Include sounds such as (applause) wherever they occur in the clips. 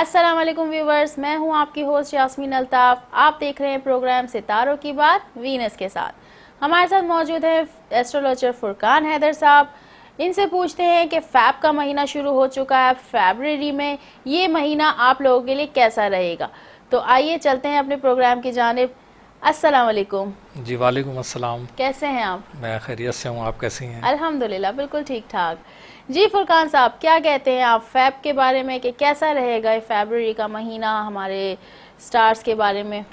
Aslam viewers मैं हूं आपकी होस्ट यासमीन अल्ताफ़ आप देख रहे हैं प्रोग्राम सितारों की बात वीनस के साथ हमारे साथ मौजूद हैं एस्ट्रोलॉजर फुरकान हैदर साहब इनसे पूछते हैं कि फैब का महीना शुरू हो चुका है फेबररी में ये महीना आप लोगों के लिए कैसा रहेगा तो आइए चलते हैं अपने प्रोग्राम की जानब असलकुम जी वालेकुम अस्सलाम कैसे हैं आप मैं खैरियत से हूँ आप कैसे हैं अल्हम्दुलिल्लाह बिल्कुल ठीक ठाक जी फुरकान साहब क्या कहते हैं आप फैब के बारे में कि कैसा रहेगा ये फेबररी का महीना हमारे स्टार्स के बारे में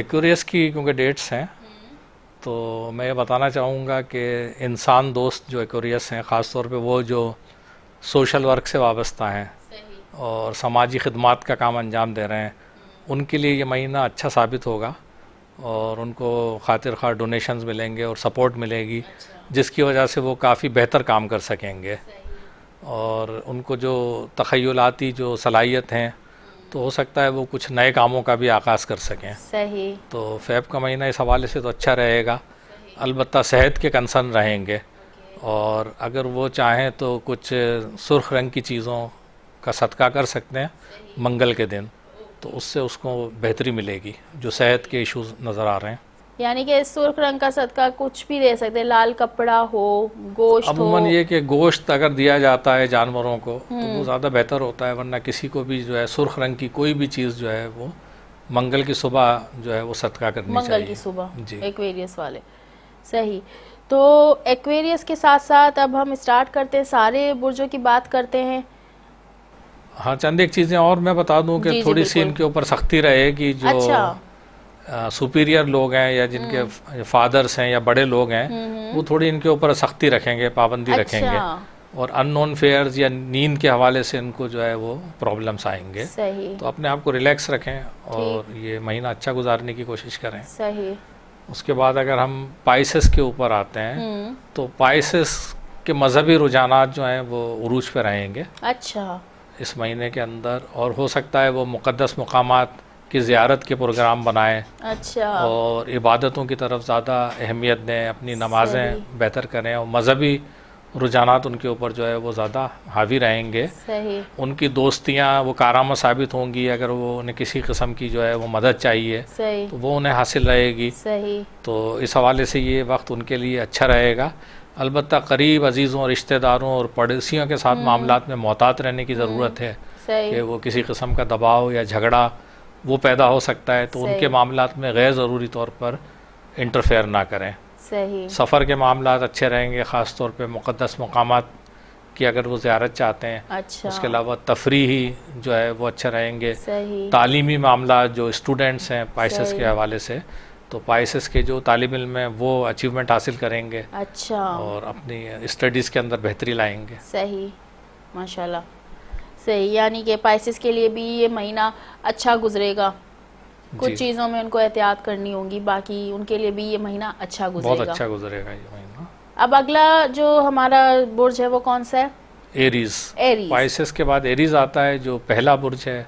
एक्यूरियस की क्योंकि डेट्स हैं हम्म। तो मैं ये बताना चाहूँगा कि इंसान दोस्त जो एक्यूरियस हैं ख़ास तौर पे वो जो सोशल वर्क से वाबस्ता हैं और समाजी खदमात का काम अंजाम दे रहे हैं हम्म। उनके लिए ये महीना अच्छा साबित होगा और उनको खातिर खा डोनेशन मिलेंगे और सपोर्ट मिलेगी अच्छा। जिसकी वजह से वो काफ़ी बेहतर काम कर सकेंगे और उनको जो तखयलाती जो सलाहियत हैं तो हो सकता है वो कुछ नए कामों का भी आगाज़ कर सकें सही तो फैब का महीना इस हवाले से तो अच्छा रहेगा अलबत् सेहत के कंसर्न रहेंगे और अगर वो चाहें तो कुछ सुर्ख रंग की चीज़ों का सदका कर सकते हैं मंगल के दिन तो उससे उसको बेहतरी मिलेगी जो सेहत के इश्यूज़ नज़र आ रहे हैं यानी कि सुर्ख रंग का सदका कुछ भी दे सकते हैं लाल कपड़ा हो गोश्त अमूमन ये कि गोश्त अगर दिया जाता है जानवरों को तो वो हम्म। ज़्यादा बेहतर होता है वरना किसी को भी जो है सुर्ख रंग की कोई भी चीज़ जो है वो मंगल की सुबह जो है वो सदका करनी मंगल चाहिए। की सुबह जी एक्वेरियस वाले सही तो एक्वेरियस के साथ साथ अब हम स्टार्ट करते हैं सारे बुर्जों की बात करते हैं हाँ चंद एक चीज़ें और मैं बता दूं कि थोड़ी सी इनके ऊपर सख्ती रहे कि जो अच्छा। सुपीरियर लोग हैं या जिनके हम्म। फादर्स हैं या बड़े लोग हैं हम्म, हम्म। वो थोड़ी इनके ऊपर सख्ती रखेंगे पाबंदी अच्छा। रखेंगे और अननोन फेयर्स या नींद के हवाले से इनको जो है वो प्रॉब्लम्स आएंगे सही। तो अपने आप को रिलैक्स रखें और ये महीना अच्छा गुजारने की कोशिश करें सही उसके बाद अगर हम पाइसिस के ऊपर आते हैं तो पाइसिस के मजहबी रुझान जो हैं वो उरूज पे रहेंगे अच्छा इस महीने के अंदर और हो सकता है वो मुकदस मकामात की ज़्यारत के प्रोग्राम बनाएं अच्छा और इबादतों की तरफ ज़्यादा अहमियत दें अपनी नमाज़ें बेहतर करें और मज़हबी रुझानात उनके ऊपर जो है वो ज़्यादा हावी रहेंगे सही उनकी दोस्तियाँ वो कारामा साबित होंगी अगर वो उन्हें किसी किस्म की जो है वो मदद चाहिए सही तो वो उन्हें हासिल रहेगी सही तो इस हवाले से ये वक्त उनके लिए अच्छा रहेगा अलबत् करीब अजीज़ों रिश्तेदारों और पड़ोसियों के साथ हम्म। मामला में मोहतात रहने की हम्म। ज़रूरत है कि वो किसी किस्म का दबाव या झगड़ा वो पैदा हो सकता है तो उनके मामला में गैर ज़रूरी तौर पर इंटरफेयर ना करें सही सफ़र के मामला अच्छे रहेंगे ख़ास तौर पर मुक़दस मकाम की अगर वो ज़्यारत चाहते हैं अच्छा। उसके अलावा तफरी जो है वो अच्छे रहेंगे तालीमी मामला जो स्टूडेंट्स हैं पाइस के हवाले से तो पाइस के जो तालीम में वो अचीवमेंट हासिल करेंगे अच्छा और अपनी स्टडीज़ के अंदर बेहतरी लाएंगे सही माशाल्लाह सही यानी कि पाइसिस के लिए भी ये महीना अच्छा गुजरेगा कुछ चीज़ों में उनको एहतियात करनी होगी बाकी उनके लिए भी ये महीना अच्छा गुजरेगा बहुत अच्छा गुजरेगा ये महीना अब अगला जो हमारा बुर्ज है वो कौन सा है एरीज एरीज पाइसिस के बाद एरीज आता है जो पहला बुर्ज है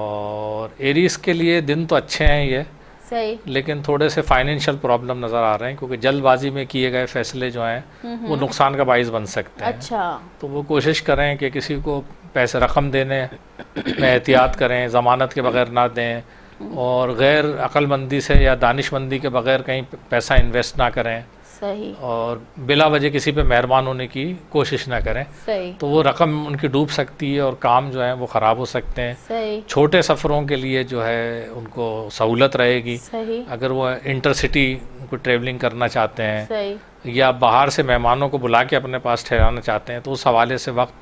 और एरीज के लिए दिन तो अच्छे हैं ये सही लेकिन थोड़े से फाइनेंशियल प्रॉब्लम नज़र आ रहे हैं क्योंकि जल्दबाजी में किए गए फैसले जो हैं वो नुकसान का बायस बन सकते हैं अच्छा तो वो कोशिश करें कि किसी को पैसे रकम देने में एहतियात करें ज़मानत के बगैर ना दें हम्म। और गैर अकलमंदी से या दानिशमंदी के बगैर कहीं पैसा इन्वेस्ट ना करें सही और बिला वजह किसी पे मेहरबान होने की कोशिश ना करें सही तो वो रकम उनकी डूब सकती है और काम जो है वो ख़राब हो सकते हैं सही छोटे सफ़रों के लिए जो है उनको सहूलत रहेगी सही अगर वो इंटरसिटी को ट्रेवलिंग करना चाहते हैं सही या बाहर से मेहमानों को बुला के अपने पास ठहराना चाहते हैं तो उस हवाले से वक्त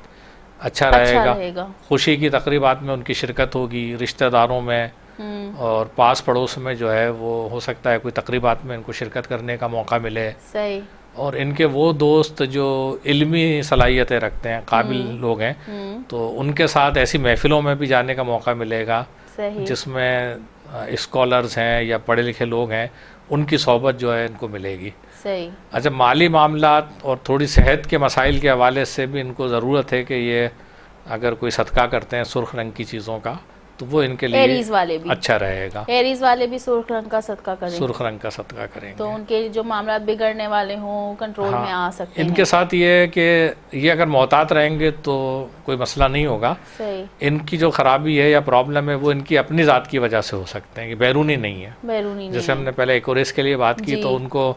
अच्छा, अच्छा रहेगा खुशी की तकरीबात में उनकी शिरकत होगी रिश्तेदारों में हम्म। और पास पड़ोस में जो है वो हो सकता है कोई तकरीबात में इनको शिरकत करने का मौका मिले सही और इनके वो दोस्त जो इल्मी सलाहियतें रखते हैं काबिल हम्म। लोग हैं हम्म। तो उनके साथ ऐसी महफिलों में भी जाने का मौका मिलेगा जिसमें स्कॉलर्स हैं या पढ़े लिखे लोग हैं उनकी सोबत जो है इनको मिलेगी सही अच्छा माली मामला और थोड़ी सेहत के मसाइल के हवाले से भी इनको ज़रूरत है कि ये अगर कोई सदका करते हैं सुर्ख रंग की चीज़ों का तो वो इनके लिए एरीज वाले भी अच्छा रहेगा एरीज वाले भी सुर्ख रंग का सदका करें सुर्ख रंग का सदका करें तो उनके जो मामला बिगड़ने वाले हों कंट्रोल हाँ, में आ सकते इनके हैं। साथ ये है कि ये अगर मोहतात रहेंगे तो कोई मसला नहीं होगा इनकी जो खराबी है या प्रॉब्लम है वो इनकी अपनी ज़ात की वजह से हो सकते हैं बैरूनी नहीं है बैरूनी जैसे हमने पहले एकोरेस के लिए बात की तो उनको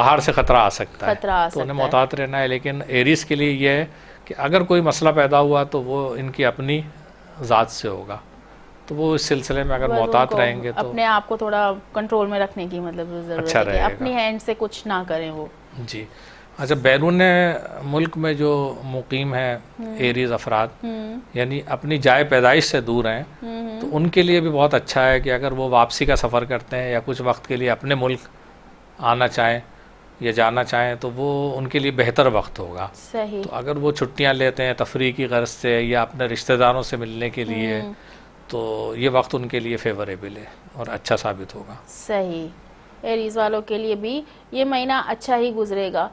बाहर से खतरा आ सकता है तो उन्हें मोहतात रहना है लेकिन एरीज के लिए यह है कि अगर कोई मसला पैदा हुआ तो वो इनकी अपनी ज़ात से होगा तो वो इस सिलसिले में अगर मोहतात रहेंगे तो अपने आप को थोड़ा कंट्रोल में रखने की मतलब अच्छा है अपने हैंड से कुछ ना करें वो जी अच्छा बैरून मुल्क में जो मुकीम है हम्म। एरीज अफराद हम्म। यानी अपनी जाए पैदाइश से दूर हैं हम्म। तो उनके लिए भी बहुत अच्छा है कि अगर वो वापसी का सफ़र करते हैं या कुछ वक्त के लिए अपने मुल्क आना चाहें या जाना चाहें तो वो उनके लिए बेहतर वक्त होगा सही तो अगर वो छुट्टियां लेते हैं तफरी की गर्ज से या अपने रिश्तेदारों से मिलने के लिए तो ये वक्त उनके लिए फेवरेबल है और अच्छा साबित होगा सही एरीज वालों के लिए भी ये महीना अच्छा ही गुजरेगा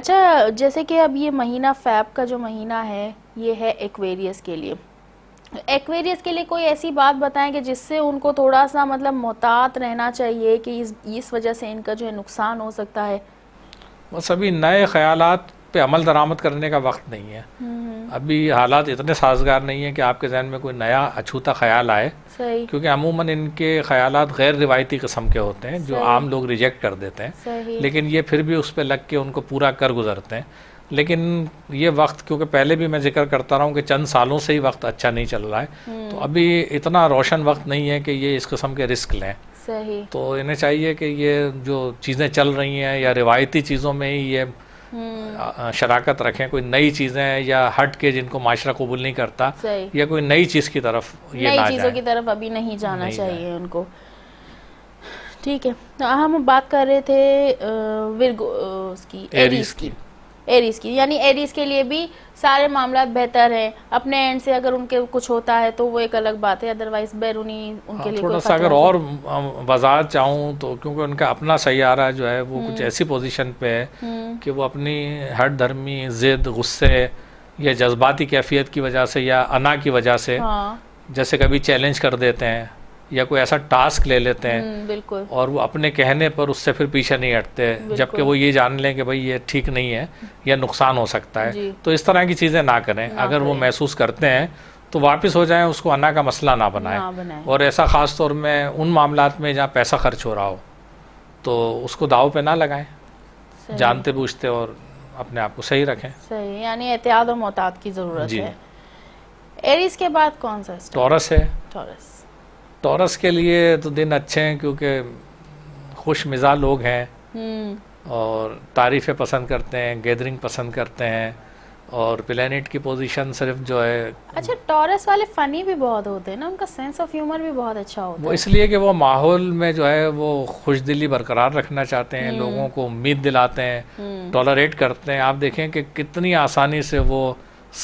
अच्छा जैसे कि अब ये महीना फैब का जो महीना है ये है एक्वेरियस के लिए एक्वेरियस के लिए कोई ऐसी बात बताएं कि जिससे उनको थोड़ा सा मतलब मोहतात रहना चाहिए कि इस इस वजह से इनका जो है नुकसान हो सकता है वो सभी नए ख्यालात पे अमल दरामद करने का वक्त नहीं है हम्म। अभी हालात इतने साजगार नहीं है कि आपके जहन में कोई नया अछूता ख्याल आए क्योंकि अमूमन इनके ख्याल गैर रिवायती किस्म के होते हैं जो आम लोग रिजेक्ट कर देते हैं लेकिन ये फिर भी उस पर लग के उनको पूरा कर गुजरते हैं लेकिन ये वक्त क्योंकि पहले भी मैं जिक्र करता रहा हूँ कि चंद सालों से ही वक्त अच्छा नहीं चल रहा है हम्म। तो अभी इतना रोशन वक्त नहीं है कि ये इस किस्म के रिस्क लें सही तो इन्हें चाहिए कि ये जो चीज़ें चल रही हैं या रिवायती चीज़ों में ही ये हम्म। शराकत रखें कोई नई चीज़ें या हट के जिनको माशरा कबूल नहीं करता या कोई नई चीज़ की तरफ ये नई चीज़ों की तरफ अभी नहीं जाना नहीं चाहिए उनको ठीक है तो हम बात कर रहे थे विरगो उसकी एरीज की एरीज की यानी एरीज के लिए भी सारे मामला बेहतर हैं अपने एंड से अगर उनके कुछ होता है तो वो एक अलग बात है अदरवाइज बैरूनी उनके हाँ, लिए थोड़ा सा अगर और बाजार चाहूँ तो क्योंकि उनका अपना सैारा जो है वो कुछ हम्म। ऐसी पोजिशन पे है हम्म। कि वो अपनी हर धर्मी जिद गुस्से या जज्बाती कैफियत की वजह से या अना की वजह से हाँ। जैसे कभी चैलेंज कर देते हैं या कोई ऐसा टास्क ले लेते हैं हम्म, बिल्कुल और वो अपने कहने पर उससे फिर पीछे नहीं हटते जबकि वो ये जान लें कि भाई ये ठीक नहीं है या नुकसान हो सकता है तो इस तरह की चीज़ें ना करें ना अगर वो महसूस करते हैं तो वापस हो जाएं उसको अन्ना का मसला ना बनाए। और ऐसा ख़ास तौर में उन मामला में जहाँ पैसा खर्च हो रहा हो तो उसको दाव पे ना लगाए जानते बूझते और अपने आप को सही रखें सही यानी एहतियात और मोहतात की ज़रूरत है एरिस के बाद कौन सा टॉरस है टॉरस टॉरस के लिए तो दिन अच्छे हैं क्योंकि खुश मिजाज लोग हैं हम्म। और तारीफ़ें पसंद करते हैं गैदरिंग पसंद करते हैं और प्लेनेट की पोजीशन सिर्फ जो है अच्छा टॉरस वाले फनी भी बहुत होते हैं ना उनका सेंस ऑफ ह्यूमर भी बहुत अच्छा होता है वो इसलिए कि वो माहौल में जो है वो खुश दिली बरकरार रखना चाहते हैं हम्म। लोगों को उम्मीद दिलाते हैं टॉलरेट हम्म। करते हैं आप देखें कि कितनी आसानी से वो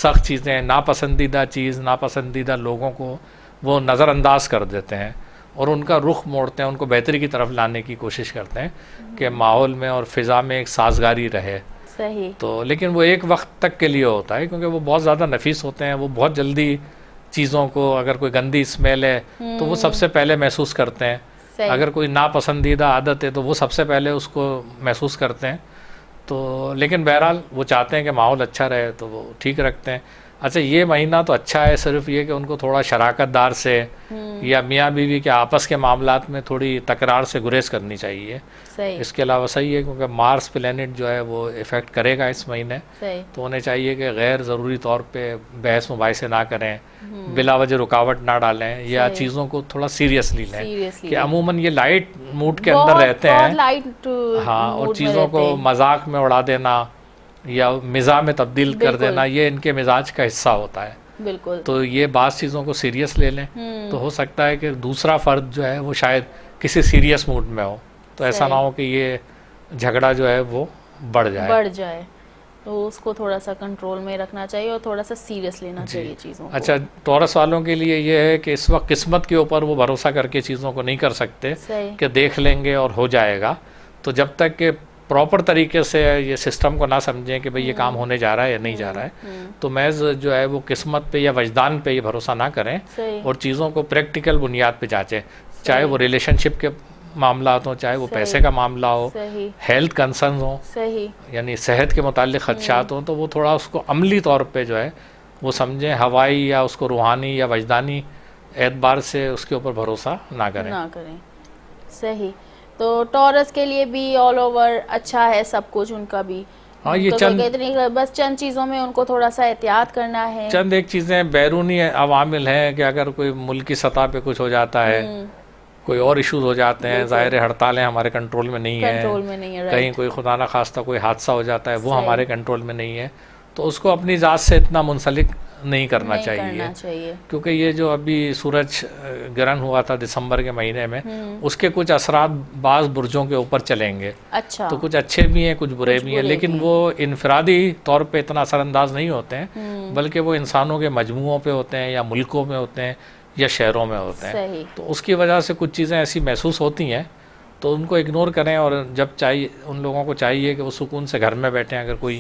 सख्त चीज़ें नापसंदीदा चीज़ नापसंदीदा लोगों को वो नज़रअंदाज कर देते हैं और उनका रुख मोड़ते हैं उनको बेहतरी की तरफ लाने की कोशिश करते हैं कि हम्म। माहौल में और फ़िज़ा में एक साजगारी रहे सही तो लेकिन वो एक वक्त तक के लिए होता है क्योंकि वो बहुत ज़्यादा नफीस होते हैं वो बहुत जल्दी चीज़ों को अगर कोई गंदी स्मेल है तो वो सबसे हम्म। पहले महसूस करते हैं अगर कोई नापसंदीदा आदत है तो वो सबसे पहले उसको महसूस करते हैं तो लेकिन बहरहाल वो चाहते हैं कि माहौल अच्छा रहे तो वो ठीक रखते हैं अच्छा ये महीना तो अच्छा है सिर्फ ये कि उनको थोड़ा शराकतदार से हम्म। या मियाँ बीवी के आपस के मामला में थोड़ी तकरार से गुरेज करनी चाहिए इसके अलावा सही है क्योंकि मार्स प्लेनेट जो है वो इफ़ेक्ट करेगा इस महीने तो उन्हें चाहिए कि गैर ज़रूरी तौर पे बहस मुबासे ना करें हम्म। बिला वजह रुकावट ना डालें या चीज़ों को थोड़ा सीरियसली लें कि अमूमन ये लाइट मूड के अंदर रहते हैं हाँ और चीज़ों को मजाक में उड़ा देना या मिज़ा में तब्दील कर देना ये इनके मिजाज का हिस्सा होता है बिल्कुल तो ये बात चीज़ों को सीरियस ले लें हम्म। तो हो सकता है कि दूसरा फ़र्द जो है वो शायद किसी सीरियस मूड में हो तो ऐसा ना हो कि ये झगड़ा जो है वो बढ़ जाए बढ़ जाए तो उसको थोड़ा सा कंट्रोल में रखना चाहिए और थोड़ा सा सीरियस लेना चाहिए चीज़ों को अच्छा टॉरस वालों के लिए ये है कि इस वक्त किस्मत के ऊपर वो भरोसा करके चीज़ों को नहीं कर सकते कि देख लेंगे और हो जाएगा तो जब तक के प्रॉपर तरीके से ये सिस्टम को ना समझें कि भाई ये काम हम्म। होने जा रहा है या नहीं जा रहा है हम्म। हम्म। तो मैज़ जो है वो किस्मत पे या वजदान पे ये भरोसा ना करें और चीज़ों को प्रैक्टिकल बुनियाद पे जाँचें चाहे वो रिलेशनशिप के मामला हो चाहे वो पैसे का मामला हो हेल्थ कंसर्न हो यानी सेहत के मुतल खदशात हों तो वो थोड़ा उसको अमली तौर पर जो है वो समझें हवाई या उसको रूहानी या वजदानी एतबार से उसके ऊपर भरोसा ना करें ना करें सही तो टॉरस के लिए भी ऑल ओवर अच्छा है सब कुछ उनका भी हाँ ये तो चंद इतनी बस चंद चीज़ों में उनको थोड़ा सा एहतियात करना है चंद एक चीज़ें बैरूनी अवामिल हैं कि अगर कोई मुल्क की सतह पे कुछ हो जाता है हम्म। कोई और इश्यूज हो जाते हैं ज़ाहिर हड़तालें हमारे कंट्रोल में नहीं है कंट्रोल में नहीं है कहीं कोई खुदा ना खास्ता कोई हादसा हो जाता है वो हमारे कंट्रोल में नहीं है तो उसको अपनी ज़ात से इतना मुंसलिक नहीं करना नहीं चाहिए, चाहिए। क्योंकि ये जो अभी सूरज ग्रहण हुआ था दिसंबर के महीने में हम्म। उसके कुछ असरा बाज बुर्जों के ऊपर चलेंगे अच्छा तो कुछ अच्छे भी हैं कुछ बुरे कुछ भी हैं लेकिन वो इनफरादी तौर पे इतना असरअंदाज नहीं होते हैं हम्म। बल्कि वो इंसानों के मजमुओं पे होते हैं या मुल्कों में होते हैं या शहरों में होते हैं तो उसकी वजह से कुछ चीज़ें ऐसी महसूस होती हैं तो उनको इग्नोर करें और जब चाहिए उन लोगों को चाहिए कि वो सुकून से घर में बैठे अगर कोई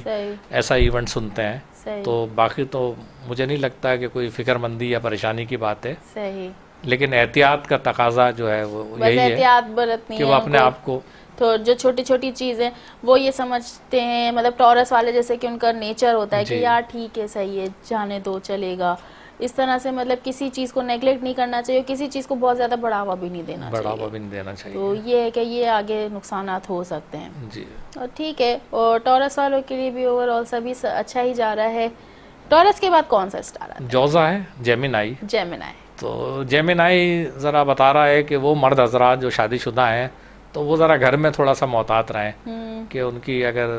ऐसा इवेंट सुनते हैं तो बाकी तो मुझे नहीं लगता कि कोई फिक्रमंदी या परेशानी की बात है सही लेकिन एहतियात का तकाजा जो है वो यही है कि वो अपने आप को तो जो छोटी छोटी चीज़ें वो ये समझते हैं मतलब टॉरस वाले जैसे कि उनका नेचर होता है कि यार ठीक है सही है जाने दो चलेगा इस तरह से मतलब किसी चीज़ को नेग्लेक्ट नहीं करना चाहिए किसी चीज़ को बहुत ज़्यादा बढ़ावा भी नहीं देना बढ़ावा भी नहीं देना चाहिए तो ये है कि ये आगे नुकसान हो सकते हैं जी और ठीक है और टॉरस वालों के लिए भी ओवरऑल सभी अच्छा ही जा रहा है टॉरस के बाद कौन सा स्टार है जोजा है जेमिनाई जेमिनाई तो जेमिनाई ज़रा बता रहा है कि वो मर्द हजरा जो शादीशुदा हैं तो वो ज़रा घर में थोड़ा सा मोहतात रहे हम्म। कि उनकी अगर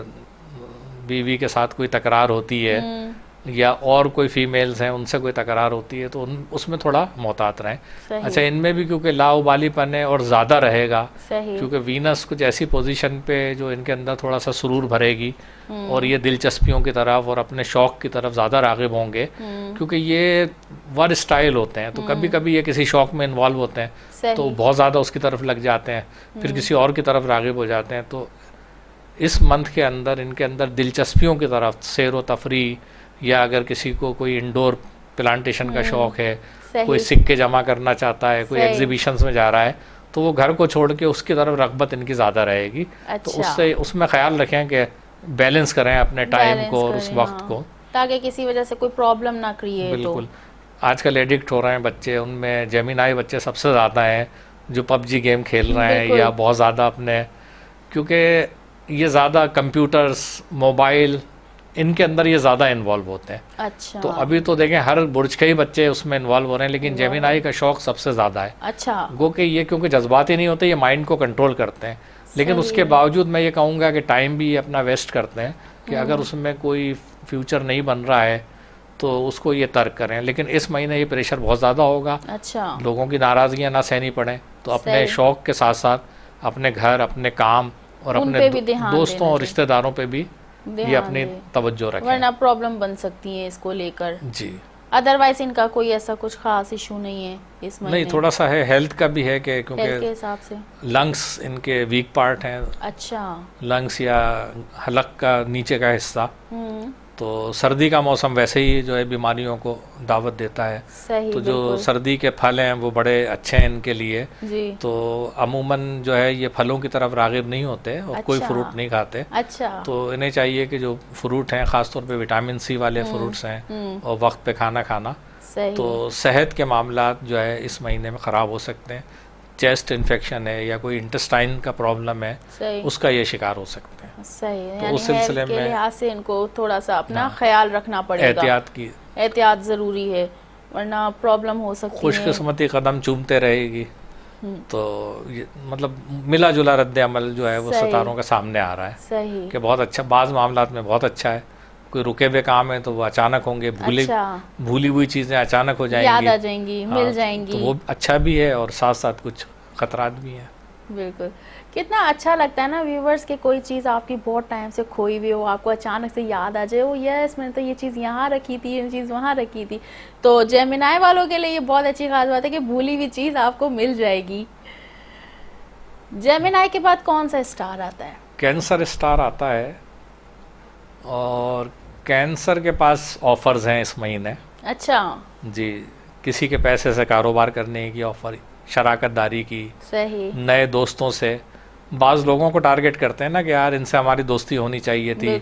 बीवी के साथ कोई तकरार होती है हम्म। या और कोई फीमेल्स हैं उनसे कोई तकरार होती है तो उन उसमें थोड़ा मोहतात रहें अच्छा इनमें भी क्योंकि लाउबालीपन है और ज़्यादा रहेगा क्योंकि वीनस कुछ ऐसी पोजीशन पे जो इनके अंदर थोड़ा सा सुरूर भरेगी हम्म। और ये दिलचस्पियों की तरफ और अपने शौक़ की तरफ ज़्यादा रागब होंगे हम्म। क्योंकि ये वर स्टाइल होते हैं तो हम्म। कभी कभी ये किसी शौक़ में इन्वॉल्व होते हैं तो बहुत ज़्यादा उसकी तरफ लग जाते हैं फिर किसी और की तरफ रागब हो जाते हैं तो इस मंथ के अंदर इनके अंदर दिलचस्पियों की तरफ सैर व तफरी या अगर किसी को कोई इंडोर प्लांटेशन का हम्म, शौक है कोई सिक्के जमा करना चाहता है कोई एग्जीबिशंस में जा रहा है तो वो घर को छोड़ के उसकी तरफ रगबत इनकी ज़्यादा रहेगी तो अच्छा। तो उससे उसमें ख्याल रखें कि बैलेंस करें अपने टाइम को और उस वक्त हाँ। को ताकि किसी वजह से कोई प्रॉब्लम ना क्रिएट बिल्कुल आजकल एडिक्ट हो रहे हैं बच्चे उनमें जेमिनाई बच्चे सबसे ज़्यादा हैं जो पबजी गेम खेल रहे हैं या बहुत ज़्यादा अपने क्योंकि ये ज़्यादा कंप्यूटर्स मोबाइल इनके अंदर ये ज़्यादा इन्वॉल्व होते हैं अच्छा तो अभी तो देखें हर बुर्ज के ही बच्चे उसमें इन्वॉल्व हो रहे हैं लेकिन जेमिनाई का शौक सबसे ज़्यादा है अच्छा गो के ये क्योंकि जज्बात ही नहीं होते ये माइंड को कंट्रोल करते हैं लेकिन उसके बावजूद मैं ये कहूँगा कि टाइम भी ये अपना वेस्ट करते हैं कि हम्म। अगर उसमें कोई फ्यूचर नहीं बन रहा है तो उसको ये तर्क करें लेकिन इस महीने ये प्रेशर बहुत ज़्यादा होगा अच्छा लोगों की नाराजगियां ना सहनी पड़े तो अपने शौक के साथ साथ अपने घर अपने काम और अपने दोस्तों और रिश्तेदारों पे भी ये अपने तवज्जो रखें वरना प्रॉब्लम बन सकती है इसको लेकर जी अदरवाइज इनका कोई ऐसा कुछ खास इशू नहीं है इस महीने नहीं थोड़ा सा है हेल्थ का भी है कि क्योंकि हिसाब से लंग्स इनके वीक पार्ट हैं अच्छा लंग्स या हलक का नीचे का हिस्सा हम्म। तो सर्दी का मौसम वैसे ही जो है बीमारियों को दावत देता है सही तो जो सर्दी के फल हैं वो बड़े अच्छे हैं इनके लिए तो अमूमन जो है ये फलों की तरफ रागिब नहीं होते और अच्छा, कोई फ्रूट नहीं खाते अच्छा तो इन्हें चाहिए कि जो फ्रूट हैं खासतौर पे विटामिन सी वाले हम्म, फ्रूट्स हैं हम्म। और वक्त पे खाना खाना तो सेहत के मामला जो है इस महीने में ख़राब हो सकते हैं चेस्ट इन्फेक्शन है या कोई इंटेस्टाइन का प्रॉब्लम है उसका ये शिकार हो सकते हैं सही है तो उस सिलसिले में लिहाज से इनको थोड़ा सा अपना हाँ। ख्याल रखना पड़ेगा एहतियात की एहतियात ज़रूरी है वरना प्रॉब्लम हो सकती है खुशकिस्मती कदम चूमते रहेगी हम्म। तो ये मतलब मिला जुला रद्द अमल जो है वो सितारों का सामने आ रहा है कि बहुत अच्छा बाज़ मामला में बहुत अच्छा है कोई रुके हुए काम है तो वो अचानक होंगे भूले अच्छा। भूली हुई चीजें अचानक हो जाएंगी याद आ जाएंगी हाँ, मिल तो जाएंगी तो वो अच्छा भी है और साथ साथ कुछ खतरा भी है बिल्कुल कितना अच्छा लगता है ना व्यूवर्स के कोई चीज़ आपकी बहुत टाइम से खोई हुई हो आपको अचानक से याद आ जाए वो यस मैंने तो ये चीज़ यहाँ रखी थी ये चीज़ वहाँ रखी थी तो जयमिनाए वालों के लिए ये बहुत अच्छी खास बात है कि भूली हुई चीज़ आपको मिल जाएगी जयमिनाए के बाद कौन सा स्टार आता है कैंसर स्टार आता है और कैंसर के पास ऑफर्स हैं इस महीने अच्छा जी किसी के पैसे से कारोबार करने की ऑफर शराकत दारी की सही नए दोस्तों से बाज लोगों को टारगेट करते हैं ना कि यार इनसे हमारी दोस्ती होनी चाहिए थी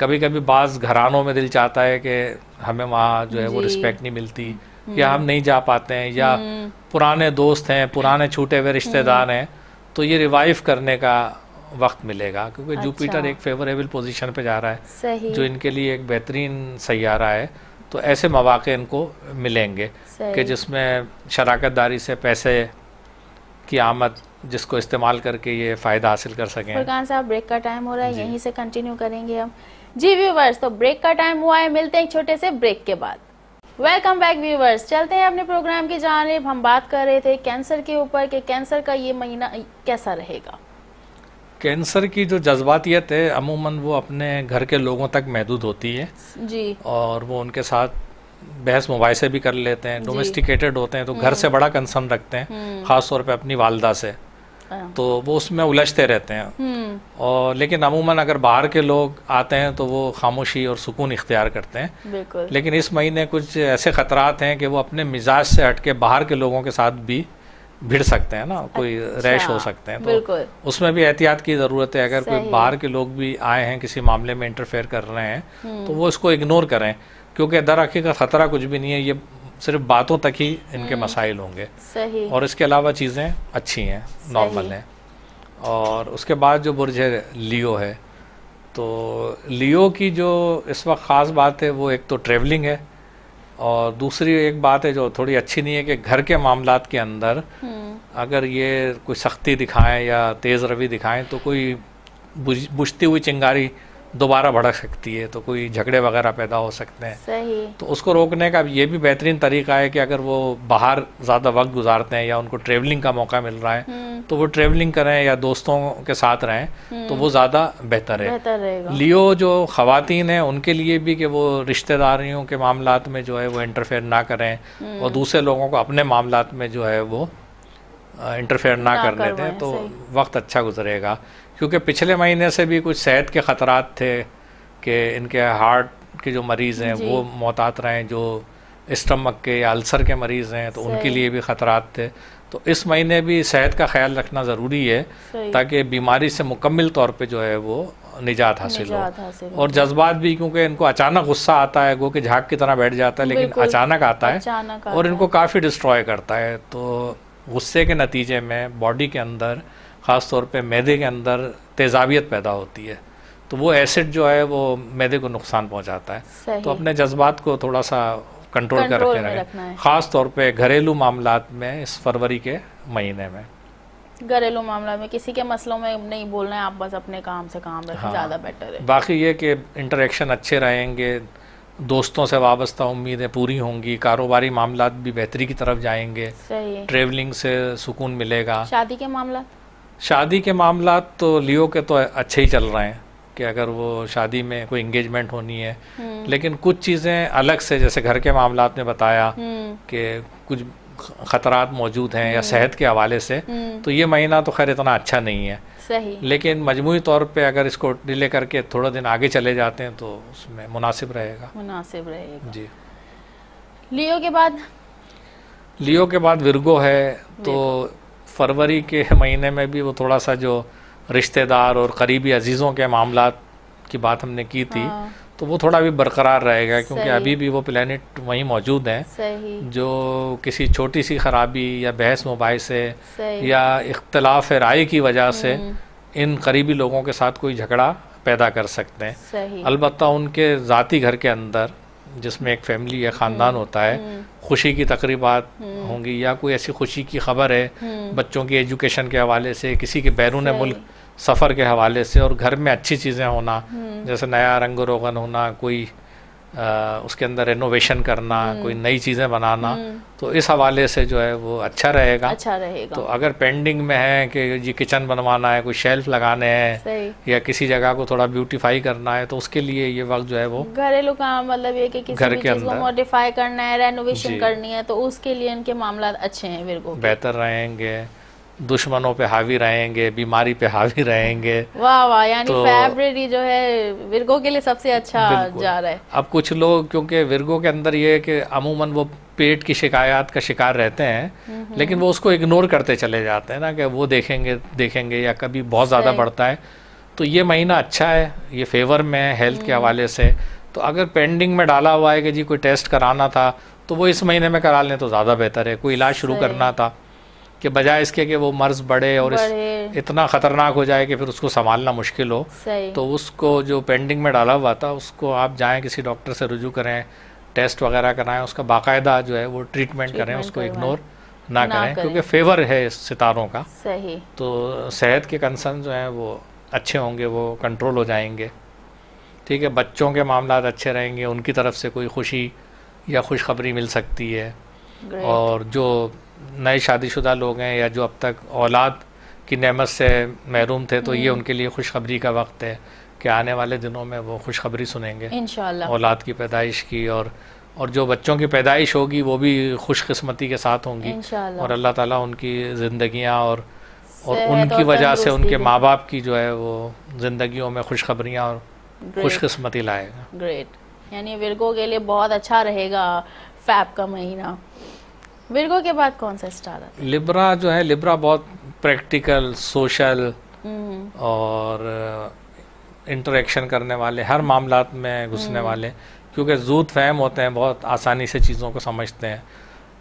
कभी कभी बाज घरानों में दिल चाहता है कि हमें वहाँ जो है वो रिस्पेक्ट नहीं मिलती हम्म। या हम नहीं जा पाते हैं या हम्म। पुराने दोस्त हैं पुराने छूटे हुए रिश्तेदार हम्म। हैं तो ये रिवाइव करने का वक्त मिलेगा क्योंकि अच्छा। जुपिटर एक फेवरेबल पोजीशन पे जा रहा है सही। जो इनके लिए एक बेहतरीन सैारा है तो ऐसे मौाक़े इनको मिलेंगे कि जिसमें शराकत दारी से पैसे की आमद जिसको इस्तेमाल करके ये फ़ायदा हासिल कर सकें फुरकान साहब ब्रेक का टाइम हो रहा है यहीं से कंटिन्यू करेंगे हम जी व्यूवर्स तो ब्रेक का टाइम हुआ है मिलते हैं एक छोटे से ब्रेक के बाद वेलकम बैक व्यूवर्स चलते हैं अपने प्रोग्राम की जानब हम बात कर रहे थे कैंसर के ऊपर कि कैंसर का ये महीना कैसा रहेगा कैंसर की जो जज्बातियत है अमूमन वो अपने घर के लोगों तक महदूद होती है जी और वो उनके साथ बहस मुबासे भी कर लेते हैं डोमेस्टिकेटेड होते हैं तो घर से हम्म। बड़ा कंसर्न रखते हैं हम्म। ख़ास तौर पे अपनी वालदा से हाँ। तो वो उसमें उलझते रहते हैं हम्म। और लेकिन अमूमन अगर बाहर के लोग आते हैं तो वो खामोशी और सुकून इख्तियार करते हैं लेकिन इस महीने कुछ ऐसे ख़तरात हैं कि वो अपने मिजाज से हट के बाहर के लोगों के साथ भी भिड़ सकते हैं ना कोई अच्छा, रैश हो सकते हैं तो उसमें भी एहतियात की ज़रूरत है अगर कोई बाहर के लोग भी आए हैं किसी मामले में इंटरफेयर कर रहे हैं हम्म। तो वो इसको इग्नोर करें क्योंकि दर का ख़तरा कुछ भी नहीं है ये सिर्फ बातों तक ही इनके हम्म। मसाइल होंगे सही और इसके अलावा चीज़ें अच्छी हैं नॉर्मल हैं और उसके बाद जो बुरज है लियो है तो लियो की जो इस वक्त ख़ास बात है वो एक तो ट्रेवलिंग है और दूसरी एक बात है जो थोड़ी अच्छी नहीं है कि घर के मामला के अंदर हम्म। अगर ये कोई सख्ती दिखाएं या तेज़ रवि दिखाएं तो कोई बुझती हुई चिंगारी दोबारा भड़क सकती है तो कोई झगड़े वगैरह पैदा हो सकते हैं सही तो उसको रोकने का ये भी बेहतरीन तरीका है कि अगर वो बाहर ज़्यादा वक्त गुजारते हैं या उनको ट्रैवलिंग का मौका मिल रहा है हम्म। तो वो ट्रेवलिंग करें या दोस्तों के साथ रहें हम्म। तो वो ज़्यादा बेहतर है लियो जो ख़वान है उनके लिए भी कि वो रिश्तेदारियों के मामला में जो है वो इंटरफेयर ना करें हम्म। और दूसरे लोगों को अपने मामला में जो है वो इंटरफेयर ना, ना करने दें तो वक्त अच्छा गुजरेगा क्योंकि पिछले महीने से भी कुछ सेहत के ख़तरा थे कि इनके हार्ट के जो मरीज़ हैं वो मोहतात रहे हैं जो स्टमक के या अल्सर के मरीज़ हैं तो उनके लिए भी ख़तरात थे तो इस महीने भी सेहत का ख्याल रखना ज़रूरी है ताकि बीमारी से मुकम्मल तौर पर जो है वो निजात हासिल हो और जज्बात भी क्योंकि इनको अचानक गुस्सा आता है गो कि झाक की तरह बैठ जाता है लेकिन अचानक आता है और इनको काफ़ी डिस्ट्रॉय करता है तो गुस्से के नतीजे में बॉडी के अंदर ख़ास तौर पे मैदे के अंदर तेजाबियत पैदा होती है तो वो एसिड जो है वो मैदे को नुकसान पहुंचाता है तो अपने जज्बात को थोड़ा सा कंट्रोल कर रखे रहे ख़ास तौर पे घरेलू मामला में इस फरवरी के महीने में घरेलू मामला में किसी के मसलों में नहीं बोलना है आप बस अपने काम से काम रखें हाँ, ज़्यादा बेटर है बाकी ये कि इंटरेक्शन अच्छे रहेंगे दोस्तों से वाबस्ता उम्मीदें पूरी होंगी कारोबारी मामला भी बेहतरी की तरफ जाएंगे ट्रेवलिंग से सुकून मिलेगा शादी के मामला शादी के मामला तो लियो के तो अच्छे ही चल रहे हैं कि अगर वो शादी में कोई इंगेजमेंट होनी है हम्म। लेकिन कुछ चीज़ें अलग से जैसे घर के मामला आपने बताया हम्म। कि कुछ खतरात मौजूद हैं या हम्म। सेहत के हवाले से तो ये महीना तो खैर इतना अच्छा नहीं है सही लेकिन मजमू तौर पे अगर इसको डिले करके थोड़ा दिन आगे चले जाते हैं तो उसमें मुनासिब रहेगा मुनासिब रहेगा जी लियो के बाद लियो के बाद विरगो है तो फरवरी के महीने में भी वो थोड़ा सा जो रिश्तेदार और करीबी अजीज़ों के मामला की बात हमने की थी हाँ। तो वो थोड़ा भी बरकरार रहेगा क्योंकि अभी भी वो प्लेनेट वहीं मौजूद हैं जो किसी छोटी सी खराबी या बहस मुबाह से या इख्तलाफ राय की वजह से हम्म। इन करीबी लोगों के साथ कोई झगड़ा पैदा कर सकते हैं अलबत् उनके ज़ाती घर के अंदर जिसमें एक फैमिली या ख़ानदान हम्म, होता है हम्म। खुशी की तकरीबात हम्म। होंगी या कोई ऐसी खुशी की खबर है बच्चों की एजुकेशन के हवाले से किसी के बैरून मुल्क सफ़र के हवाले से और घर में अच्छी चीज़ें होना जैसे नया रंग रोगन होना कोई उसके अंदर रेनोवेशन करना हम्म। कोई नई चीज़ें बनाना हम्म। तो इस हवाले से जो है वो अच्छा रहेगा अच्छा रहेगा तो अगर पेंडिंग में है कि जी किचन बनवाना है कोई शेल्फ लगाने हैं या किसी जगह को थोड़ा ब्यूटीफाई करना है तो उसके लिए ये वक्त जो है वो घरेलू काम मतलब ये कि किसी घर के अंदर मॉडिफाई करना है रेनोवेशन करनी है तो उसके लिए इनके मामला अच्छे हैं बेहतर रहेंगे दुश्मनों पे हावी रहेंगे बीमारी पे हावी रहेंगे वाह वाह यानी तो, फेब्रवरी जो है विरगो के लिए सबसे अच्छा जा रहा है अब कुछ लोग क्योंकि विरगो के अंदर ये है कि अमूमन वो पेट की शिकायत का शिकार रहते हैं लेकिन वो उसको इग्नोर करते चले जाते हैं ना कि वो देखेंगे देखेंगे या कभी बहुत ज़्यादा बढ़ता है तो ये महीना अच्छा है ये फेवर में है हेल्थ के हम्म। हवाले से तो अगर पेंडिंग में डाला हुआ है कि जी कोई टेस्ट कराना था तो वो इस महीने में करा लें तो ज़्यादा बेहतर है कोई इलाज शुरू करना था कि बजाय इसके कि वो मर्ज बढ़े और बड़े। इस इतना खतरनाक हो जाए कि फिर उसको संभालना मुश्किल हो तो उसको जो पेंडिंग में डाला हुआ था उसको आप जाएं किसी डॉक्टर से रुजू करें टेस्ट वगैरह कराएं उसका बाकायदा जो है वो ट्रीटमेंट, करें उसको इग्नोर ना, ना करें, करें। क्योंकि फेवर है सितारों का सही तो सेहत के कंसर्न जो हैं वो अच्छे होंगे वो कंट्रोल हो जाएंगे ठीक है बच्चों के मामला अच्छे रहेंगे उनकी तरफ से कोई खुशी या खुशखबरी मिल सकती है और जो नए शादीशुदा लोग हैं या जो अब तक औलाद की नमत से महरूम थे तो ये हम्म। उनके लिए खुशखबरी का वक्त है कि आने वाले दिनों में वो खुशखबरी सुनेंगे औलाद की पैदाइश की और और जो बच्चों की पैदाइश होगी वो भी खुशकस्मती के साथ होंगी और अल्लाह ताला उनकी जिंदगियां और और उनकी वजह से उनके माँ बाप की जो है वो ज़िंदगियों में खुशखबरियाँ और खुशकस्मती लाएगा ग्रेट यानी विरगो के लिए बहुत अच्छा रहेगा फैब का महीना विरगो के बाद कौन सा स्टार है लिब्रा जो है लिब्रा बहुत प्रैक्टिकल सोशल हम्म। और इंटरेक्शन करने वाले हर मामला में घुसने हम्म। वाले क्योंकि जूत फैम होते हैं बहुत आसानी से चीज़ों को समझते हैं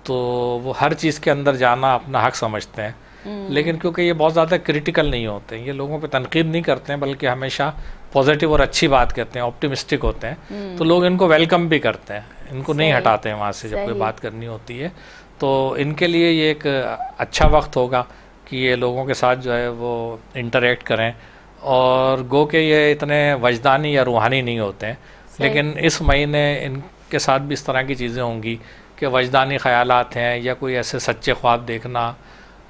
तो वो हर चीज़ के अंदर जाना अपना हक समझते हैं हम्म। लेकिन क्योंकि ये बहुत ज़्यादा क्रिटिकल नहीं होते ये लोगों पे तनकीद नहीं करते हैं बल्कि हमेशा पॉजिटिव और अच्छी बात कहते हैं ऑप्टिमिस्टिक होते हैं हम्म। तो लोग इनको वेलकम भी करते हैं इनको नहीं हटाते हैं वहाँ से जब कोई बात करनी होती है तो इनके लिए ये एक अच्छा वक्त होगा कि ये लोगों के साथ जो है वो इंटरेक्ट करें और गो के ये इतने वजदानी या रूहानी नहीं होते हैं लेकिन इस महीने इनके साथ भी इस तरह की चीज़ें होंगी कि वजदानी ख्याल हैं या कोई ऐसे सच्चे ख्वाब देखना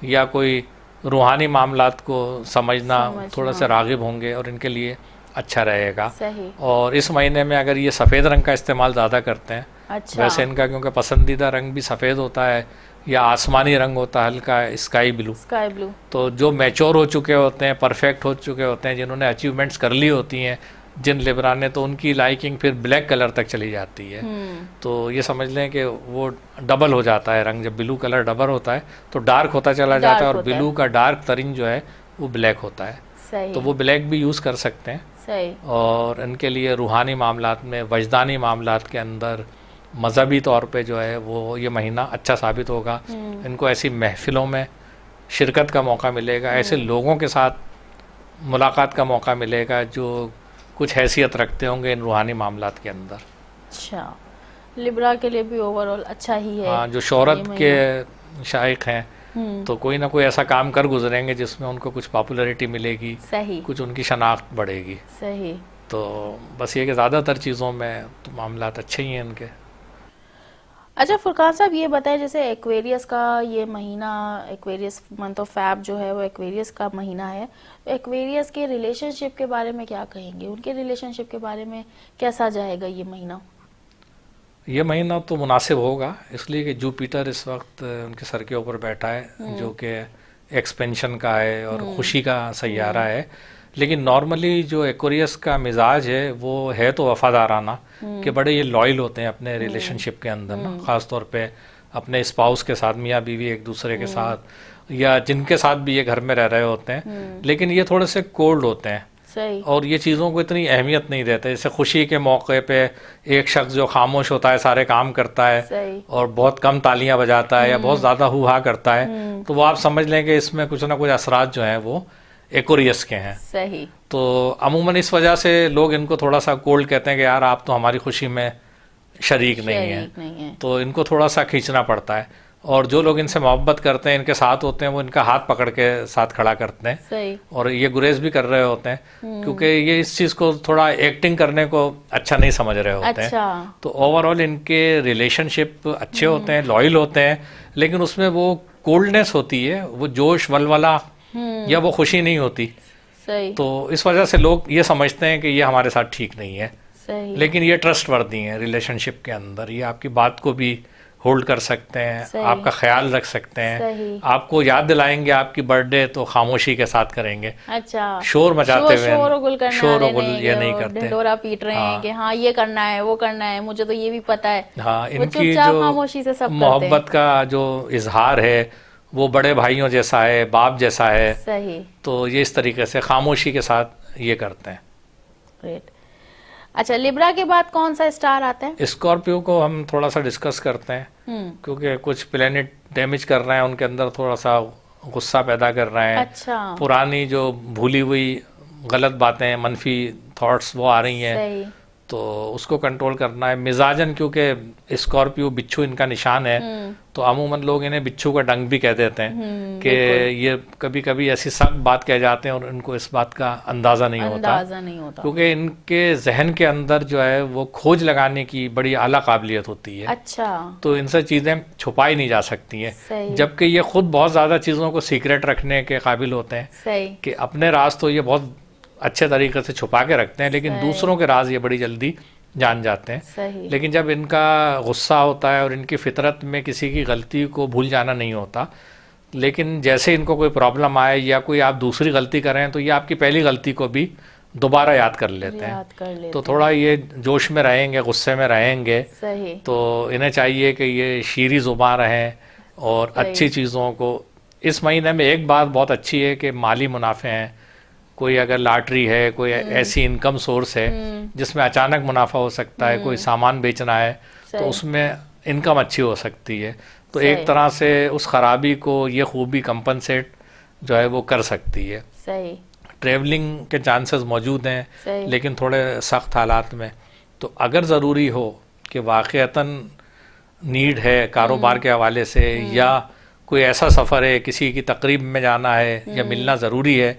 या कोई रूहानी मामला को समझना, समझना थोड़ा सा रागिब होंगे और इनके लिए अच्छा रहेगा और इस महीने में अगर ये सफ़ेद रंग का इस्तेमाल ज़्यादा करते हैं अच्छा। वैसे इनका क्योंकि पसंदीदा रंग भी सफ़ेद होता है या आसमानी रंग होता है हल्का स्काई ब्लू स्काई ब्लू तो जो मैच्योर हो चुके होते हैं परफेक्ट हो चुके होते हैं जिन्होंने अचीवमेंट्स कर ली होती हैं जिन लिबरान ने तो उनकी लाइकिंग फिर ब्लैक कलर तक चली जाती है हम्म। तो ये समझ लें कि वो डबल हो जाता है रंग जब ब्लू कलर डबल होता है तो डार्क होता चला जाता है और ब्लू का डार्क तरीन जो है वो ब्लैक होता है तो वो ब्लैक भी यूज़ कर सकते हैं और इनके लिए रूहानी मामला में वजदानी मामला के अंदर मजहबी तौर पे जो है वो ये महीना अच्छा साबित होगा हम्म। इनको ऐसी महफिलों में शिरकत का मौका मिलेगा हम्म। ऐसे लोगों के साथ मुलाकात का मौका मिलेगा जो कुछ हैसियत रखते होंगे इन रूहानी मामला के अंदर अच्छा लिब्रा के लिए भी ओवरऑल अच्छा ही है हाँ जो शहरत के शायक हैं हम्म। तो कोई ना कोई ऐसा काम कर गुजरेंगे जिसमें उनको कुछ पॉपुलरिटी मिलेगी सही कुछ उनकी शनाख्त बढ़ेगी सही तो बस ये कि ज़्यादातर चीज़ों में तो मामला अच्छे ही हैं इनके अच्छा फुरकान साहब ये बताएं जैसे एक्वेरियस का ये महीना एक्वेरियस मंथ ऑफ फैब जो है वो एक्वेरियस का महीना है तो एक्वेरियस के रिलेशनशिप के बारे में क्या कहेंगे उनके रिलेशनशिप के बारे में कैसा जाएगा ये महीना ये महीना तो मुनासिब होगा इसलिए कि जुपिटर इस वक्त उनके सर के ऊपर बैठा है हम्म। जो कि एक्सपेंशन का है और हम्म। खुशी का सैारा हम्म। है लेकिन नॉर्मली जो एक्वेरियस का मिजाज है वो है तो वफादाराना कि बड़े ये लॉयल होते हैं अपने रिलेशनशिप के अंदर ना ख़ास तौर पे अपने स्पाउस के साथ मियाँ बीवी एक दूसरे के साथ या जिनके साथ भी ये घर में रह रहे होते हैं लेकिन ये थोड़े से कोल्ड होते हैं सही और ये चीज़ों को इतनी अहमियत नहीं देते जैसे खुशी के मौके पे एक शख्स जो खामोश होता है सारे काम करता है और बहुत कम तालियां बजाता है या हम्म। बहुत ज़्यादा हुहा करता है हम्म। तो वो आप समझ लें कि इसमें कुछ ना कुछ असरात जो है वो एकोरियस के हैं सही तो अमूमन इस वजह से लोग इनको थोड़ा सा कोल्ड कहते हैं कि यार आप तो हमारी खुशी में शरीक, शरीक नहीं, है। नहीं है तो इनको थोड़ा सा खींचना पड़ता है और जो लोग इनसे मोहब्बत करते हैं इनके साथ होते हैं वो इनका हाथ पकड़ के साथ खड़ा करते हैं और ये गुरेज भी कर रहे होते हैं हम्म। क्योंकि ये इस चीज को थोड़ा एक्टिंग करने को अच्छा नहीं समझ रहे होते अच्छा। हैं तो ओवरऑल इनके रिलेशनशिप अच्छे हम्म। होते हैं लॉयल होते हैं लेकिन उसमें वो कोल्डनेस होती है वो जोश वलवला हम्म। या वो खुशी नहीं होती तो इस वजह से लोग ये समझते हैं कि ये हमारे साथ ठीक नहीं है लेकिन ये ट्रस्ट वर्दी है रिलेशनशिप के अंदर ये आपकी बात को भी होल्ड कर सकते हैं आपका ख्याल रख सकते हैं आपको याद दिलाएंगे आपकी बर्थडे तो खामोशी के साथ करेंगे अच्छा शोर मचाते हुए शोर गुल करना शोर गुल ये तो नहीं करते डोरा पीट रहे हैं हाँ। कि हाँ ये करना है वो करना है मुझे तो ये भी पता है हाँ इनकी जो खामोशी से सब मोहब्बत का जो इजहार है वो बड़े भाइयों जैसा है बाप जैसा है सही तो ये इस तरीके से खामोशी के साथ ये करते हैं अच्छा लिब्रा के बाद कौन सा स्टार आता है स्कॉर्पियो को हम थोड़ा सा डिस्कस करते हैं हम्म। क्योंकि कुछ प्लेनेट डैमेज कर रहे हैं उनके अंदर थोड़ा सा गुस्सा पैदा कर रहे हैं अच्छा पुरानी जो भूली हुई गलत बातें मनफी थॉट्स वो आ रही हैं तो उसको कंट्रोल करना है मिजाजन क्योंकि स्कॉर्पियो बिच्छू इनका निशान है हम्म। तो अमूमन लोग इन्हें बिच्छू का डंग भी कह देते हैं हम्म, कि ये कभी कभी ऐसी सख्त बात कह जाते हैं और इनको इस बात का अंदाज़ा नहीं अंदाजा होता नहीं होता क्योंकि इनके जहन के अंदर जो है वो खोज लगाने की बड़ी आला काबिलियत होती है अच्छा तो इनसे चीज़ें छुपाई नहीं जा सकती है जबकि ये खुद बहुत ज़्यादा चीज़ों को सीक्रेट रखने के काबिल होते हैं कि अपने राज तो ये बहुत अच्छे तरीके से छुपा के रखते हैं लेकिन दूसरों के राज ये बड़ी जल्दी जान जाते हैं लेकिन जब इनका गुस्सा होता है और इनकी फितरत में किसी की गलती को भूल जाना नहीं होता लेकिन जैसे इनको कोई प्रॉब्लम आए या कोई आप दूसरी गलती करें तो ये आपकी पहली गलती को भी दोबारा याद कर लेते हैं कर लेते तो थोड़ा ये जोश में रहेंगे गुस्से में रहेंगे तो इन्हें चाहिए कि ये शीरी जुबा रहें और अच्छी चीज़ों को इस महीने में एक बात बहुत अच्छी है कि माली मुनाफे हैं कोई अगर लाटरी है कोई हम्म। ऐसी इनकम सोर्स है हम्म। जिसमें अचानक मुनाफा हो सकता है कोई हम्म। सामान बेचना है तो उसमें इनकम अच्छी हो सकती है तो एक तरह से उस खराबी को ये खूबी कंपनसेट जो है वो कर सकती है सही ट्रेवलिंग के चांसेस मौजूद हैं लेकिन थोड़े सख्त हालात में तो अगर ज़रूरी हो कि वाक़ता नीड है कारोबार के हवाले से या कोई ऐसा सफ़र है किसी की तकरीब में जाना है या हम्म। मिलना ज़रूरी है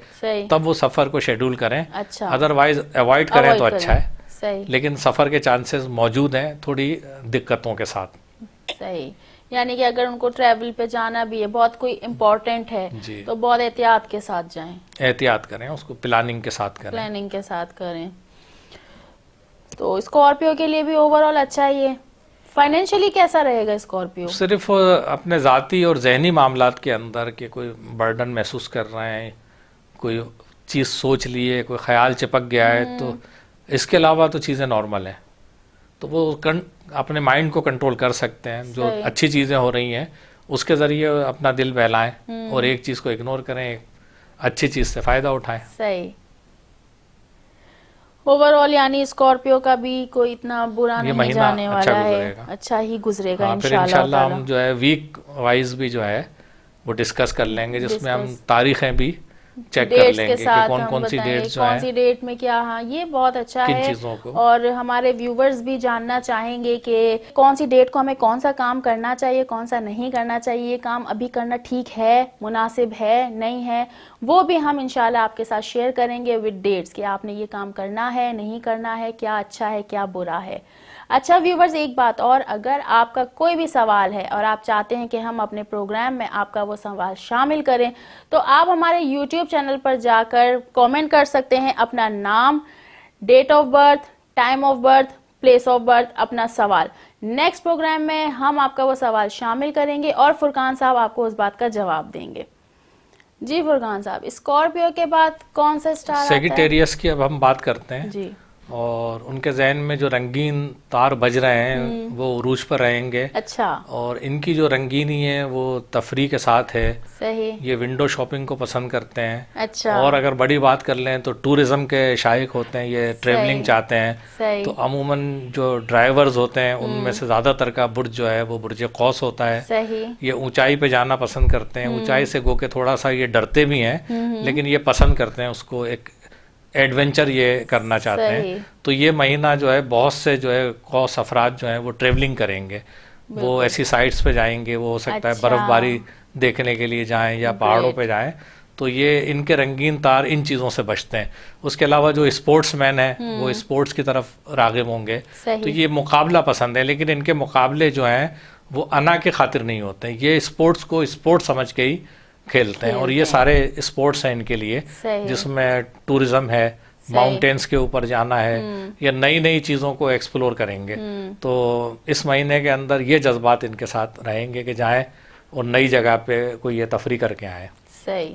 तब वो सफ़र को शेड्यूल करें अच्छा अदरवाइज अवॉइड करें तो अच्छा है सही लेकिन सफ़र के चांसेस मौजूद हैं थोड़ी दिक्कतों के साथ सही यानी कि अगर उनको ट्रेवल पे जाना भी है बहुत कोई इम्पोर्टेंट है तो बहुत एहतियात के साथ जाएं एहतियात करें उसको प्लानिंग के साथ करें प्लानिंग के साथ करें तो स्कॉर्पियो के लिए भी ओवरऑल अच्छा ही है फाइनेंशियली कैसा रहेगा स्कॉर्पियो सिर्फ अपने ज़ाती और जहनी मामला के अंदर के कोई बर्डन महसूस कर रहे हैं कोई चीज़ सोच लिए कोई ख्याल चिपक गया है तो हम्म। इसके अलावा तो चीज़ें नॉर्मल हैं तो वो कन, अपने माइंड को कंट्रोल कर सकते हैं जो अच्छी चीज़ें हो रही हैं उसके ज़रिए अपना दिल बहलाएं हम्म। और एक चीज़ को इग्नोर करें अच्छी चीज़ से फ़ायदा उठाएं सही ओवरऑल यानी स्कॉर्पियो का भी कोई इतना बुरा नहीं जाने अच्छा वाला है अच्छा ही गुजरेगा हाँ, इंशाल्लाह हम जो है वीक वाइज भी जो है वो डिस्कस कर लेंगे जिसमें हम तारीखें भी चेक कर लेंगे के साथ कौन कौन सी डेट कौन सी डेट में क्या हाँ ये बहुत अच्छा है और हमारे व्यूवर्स भी जानना चाहेंगे कि कौन सी डेट को हमें कौन सा काम करना चाहिए कौन सा नहीं करना चाहिए ये काम अभी करना ठीक है मुनासिब है नहीं है वो भी हम इनशाला आपके साथ शेयर करेंगे विद डेट्स कि आपने ये काम करना है नहीं करना है क्या अच्छा है क्या बुरा है अच्छा व्यूवर्स एक बात और अगर आपका कोई भी सवाल है और आप चाहते हैं कि हम अपने प्रोग्राम में आपका वो सवाल शामिल करें तो आप हमारे यूट्यूब चैनल पर जाकर कॉमेंट कर सकते हैं अपना नाम date of birth time of birth place of birth अपना सवाल नेक्स्ट प्रोग्राम में हम आपका वो सवाल शामिल करेंगे और फुरकान साहब आपको उस बात का जवाब देंगे जी फुरकान साहब स्कॉर्पियो के बाद कौन सा स्टार सेगिटेरियस की अब हम बात करते हैं जी और उनके जहन में जो रंगीन तार बज रहे हैं हम्म। वो उरूज पर रहेंगे अच्छा और इनकी जो रंगीनी है वो तफरी के साथ है सही ये विंडो शॉपिंग को पसंद करते हैं अच्छा और अगर बड़ी बात कर लें तो टूरिज्म के शायक होते हैं ये ट्रेवलिंग चाहते हैं तो अमूमन जो ड्राइवर्स होते हैं उनमें हम्म। से ज्यादातर का बुर्ज जो है वो बुर्ज कौस होता है सही ये ऊंचाई पे जाना पसंद करते हैं हम्म। ऊंचाई से गो के थोड़ा सा ये डरते भी हैं लेकिन ये पसंद करते हैं उसको एक एडवेंचर ये करना चाहते हैं तो ये महीना जो है बहुत से जो है कौस अफराद जो है वो ट्रेवलिंग करेंगे वो ऐसी साइट्स पे जाएंगे वो हो सकता अच्छा। है बर्फबारी देखने के लिए जाएं या पहाड़ों पे जाएं तो ये इनके रंगीन तार इन चीज़ों से बचते हैं उसके अलावा जो स्पोर्ट्स मैन है वो स्पोर्ट्स की तरफ रागिब होंगे तो ये मुकाबला पसंद है लेकिन इनके मुकाबले जो हैं वो अना के खातिर नहीं होते ये स्पोर्ट्स को स्पोर्ट्स समझ के ही खेलते हैं और ये सारे स्पोर्ट्स हैं इनके लिए जिसमें टूरिज्म है माउंटेन्स के ऊपर जाना है हम्म। या नई नई चीज़ों को एक्सप्लोर करेंगे हम्म। तो इस महीने के अंदर ये जज्बात इनके साथ रहेंगे कि जाएं और नई जगह पे कोई ये तफरी करके आए सही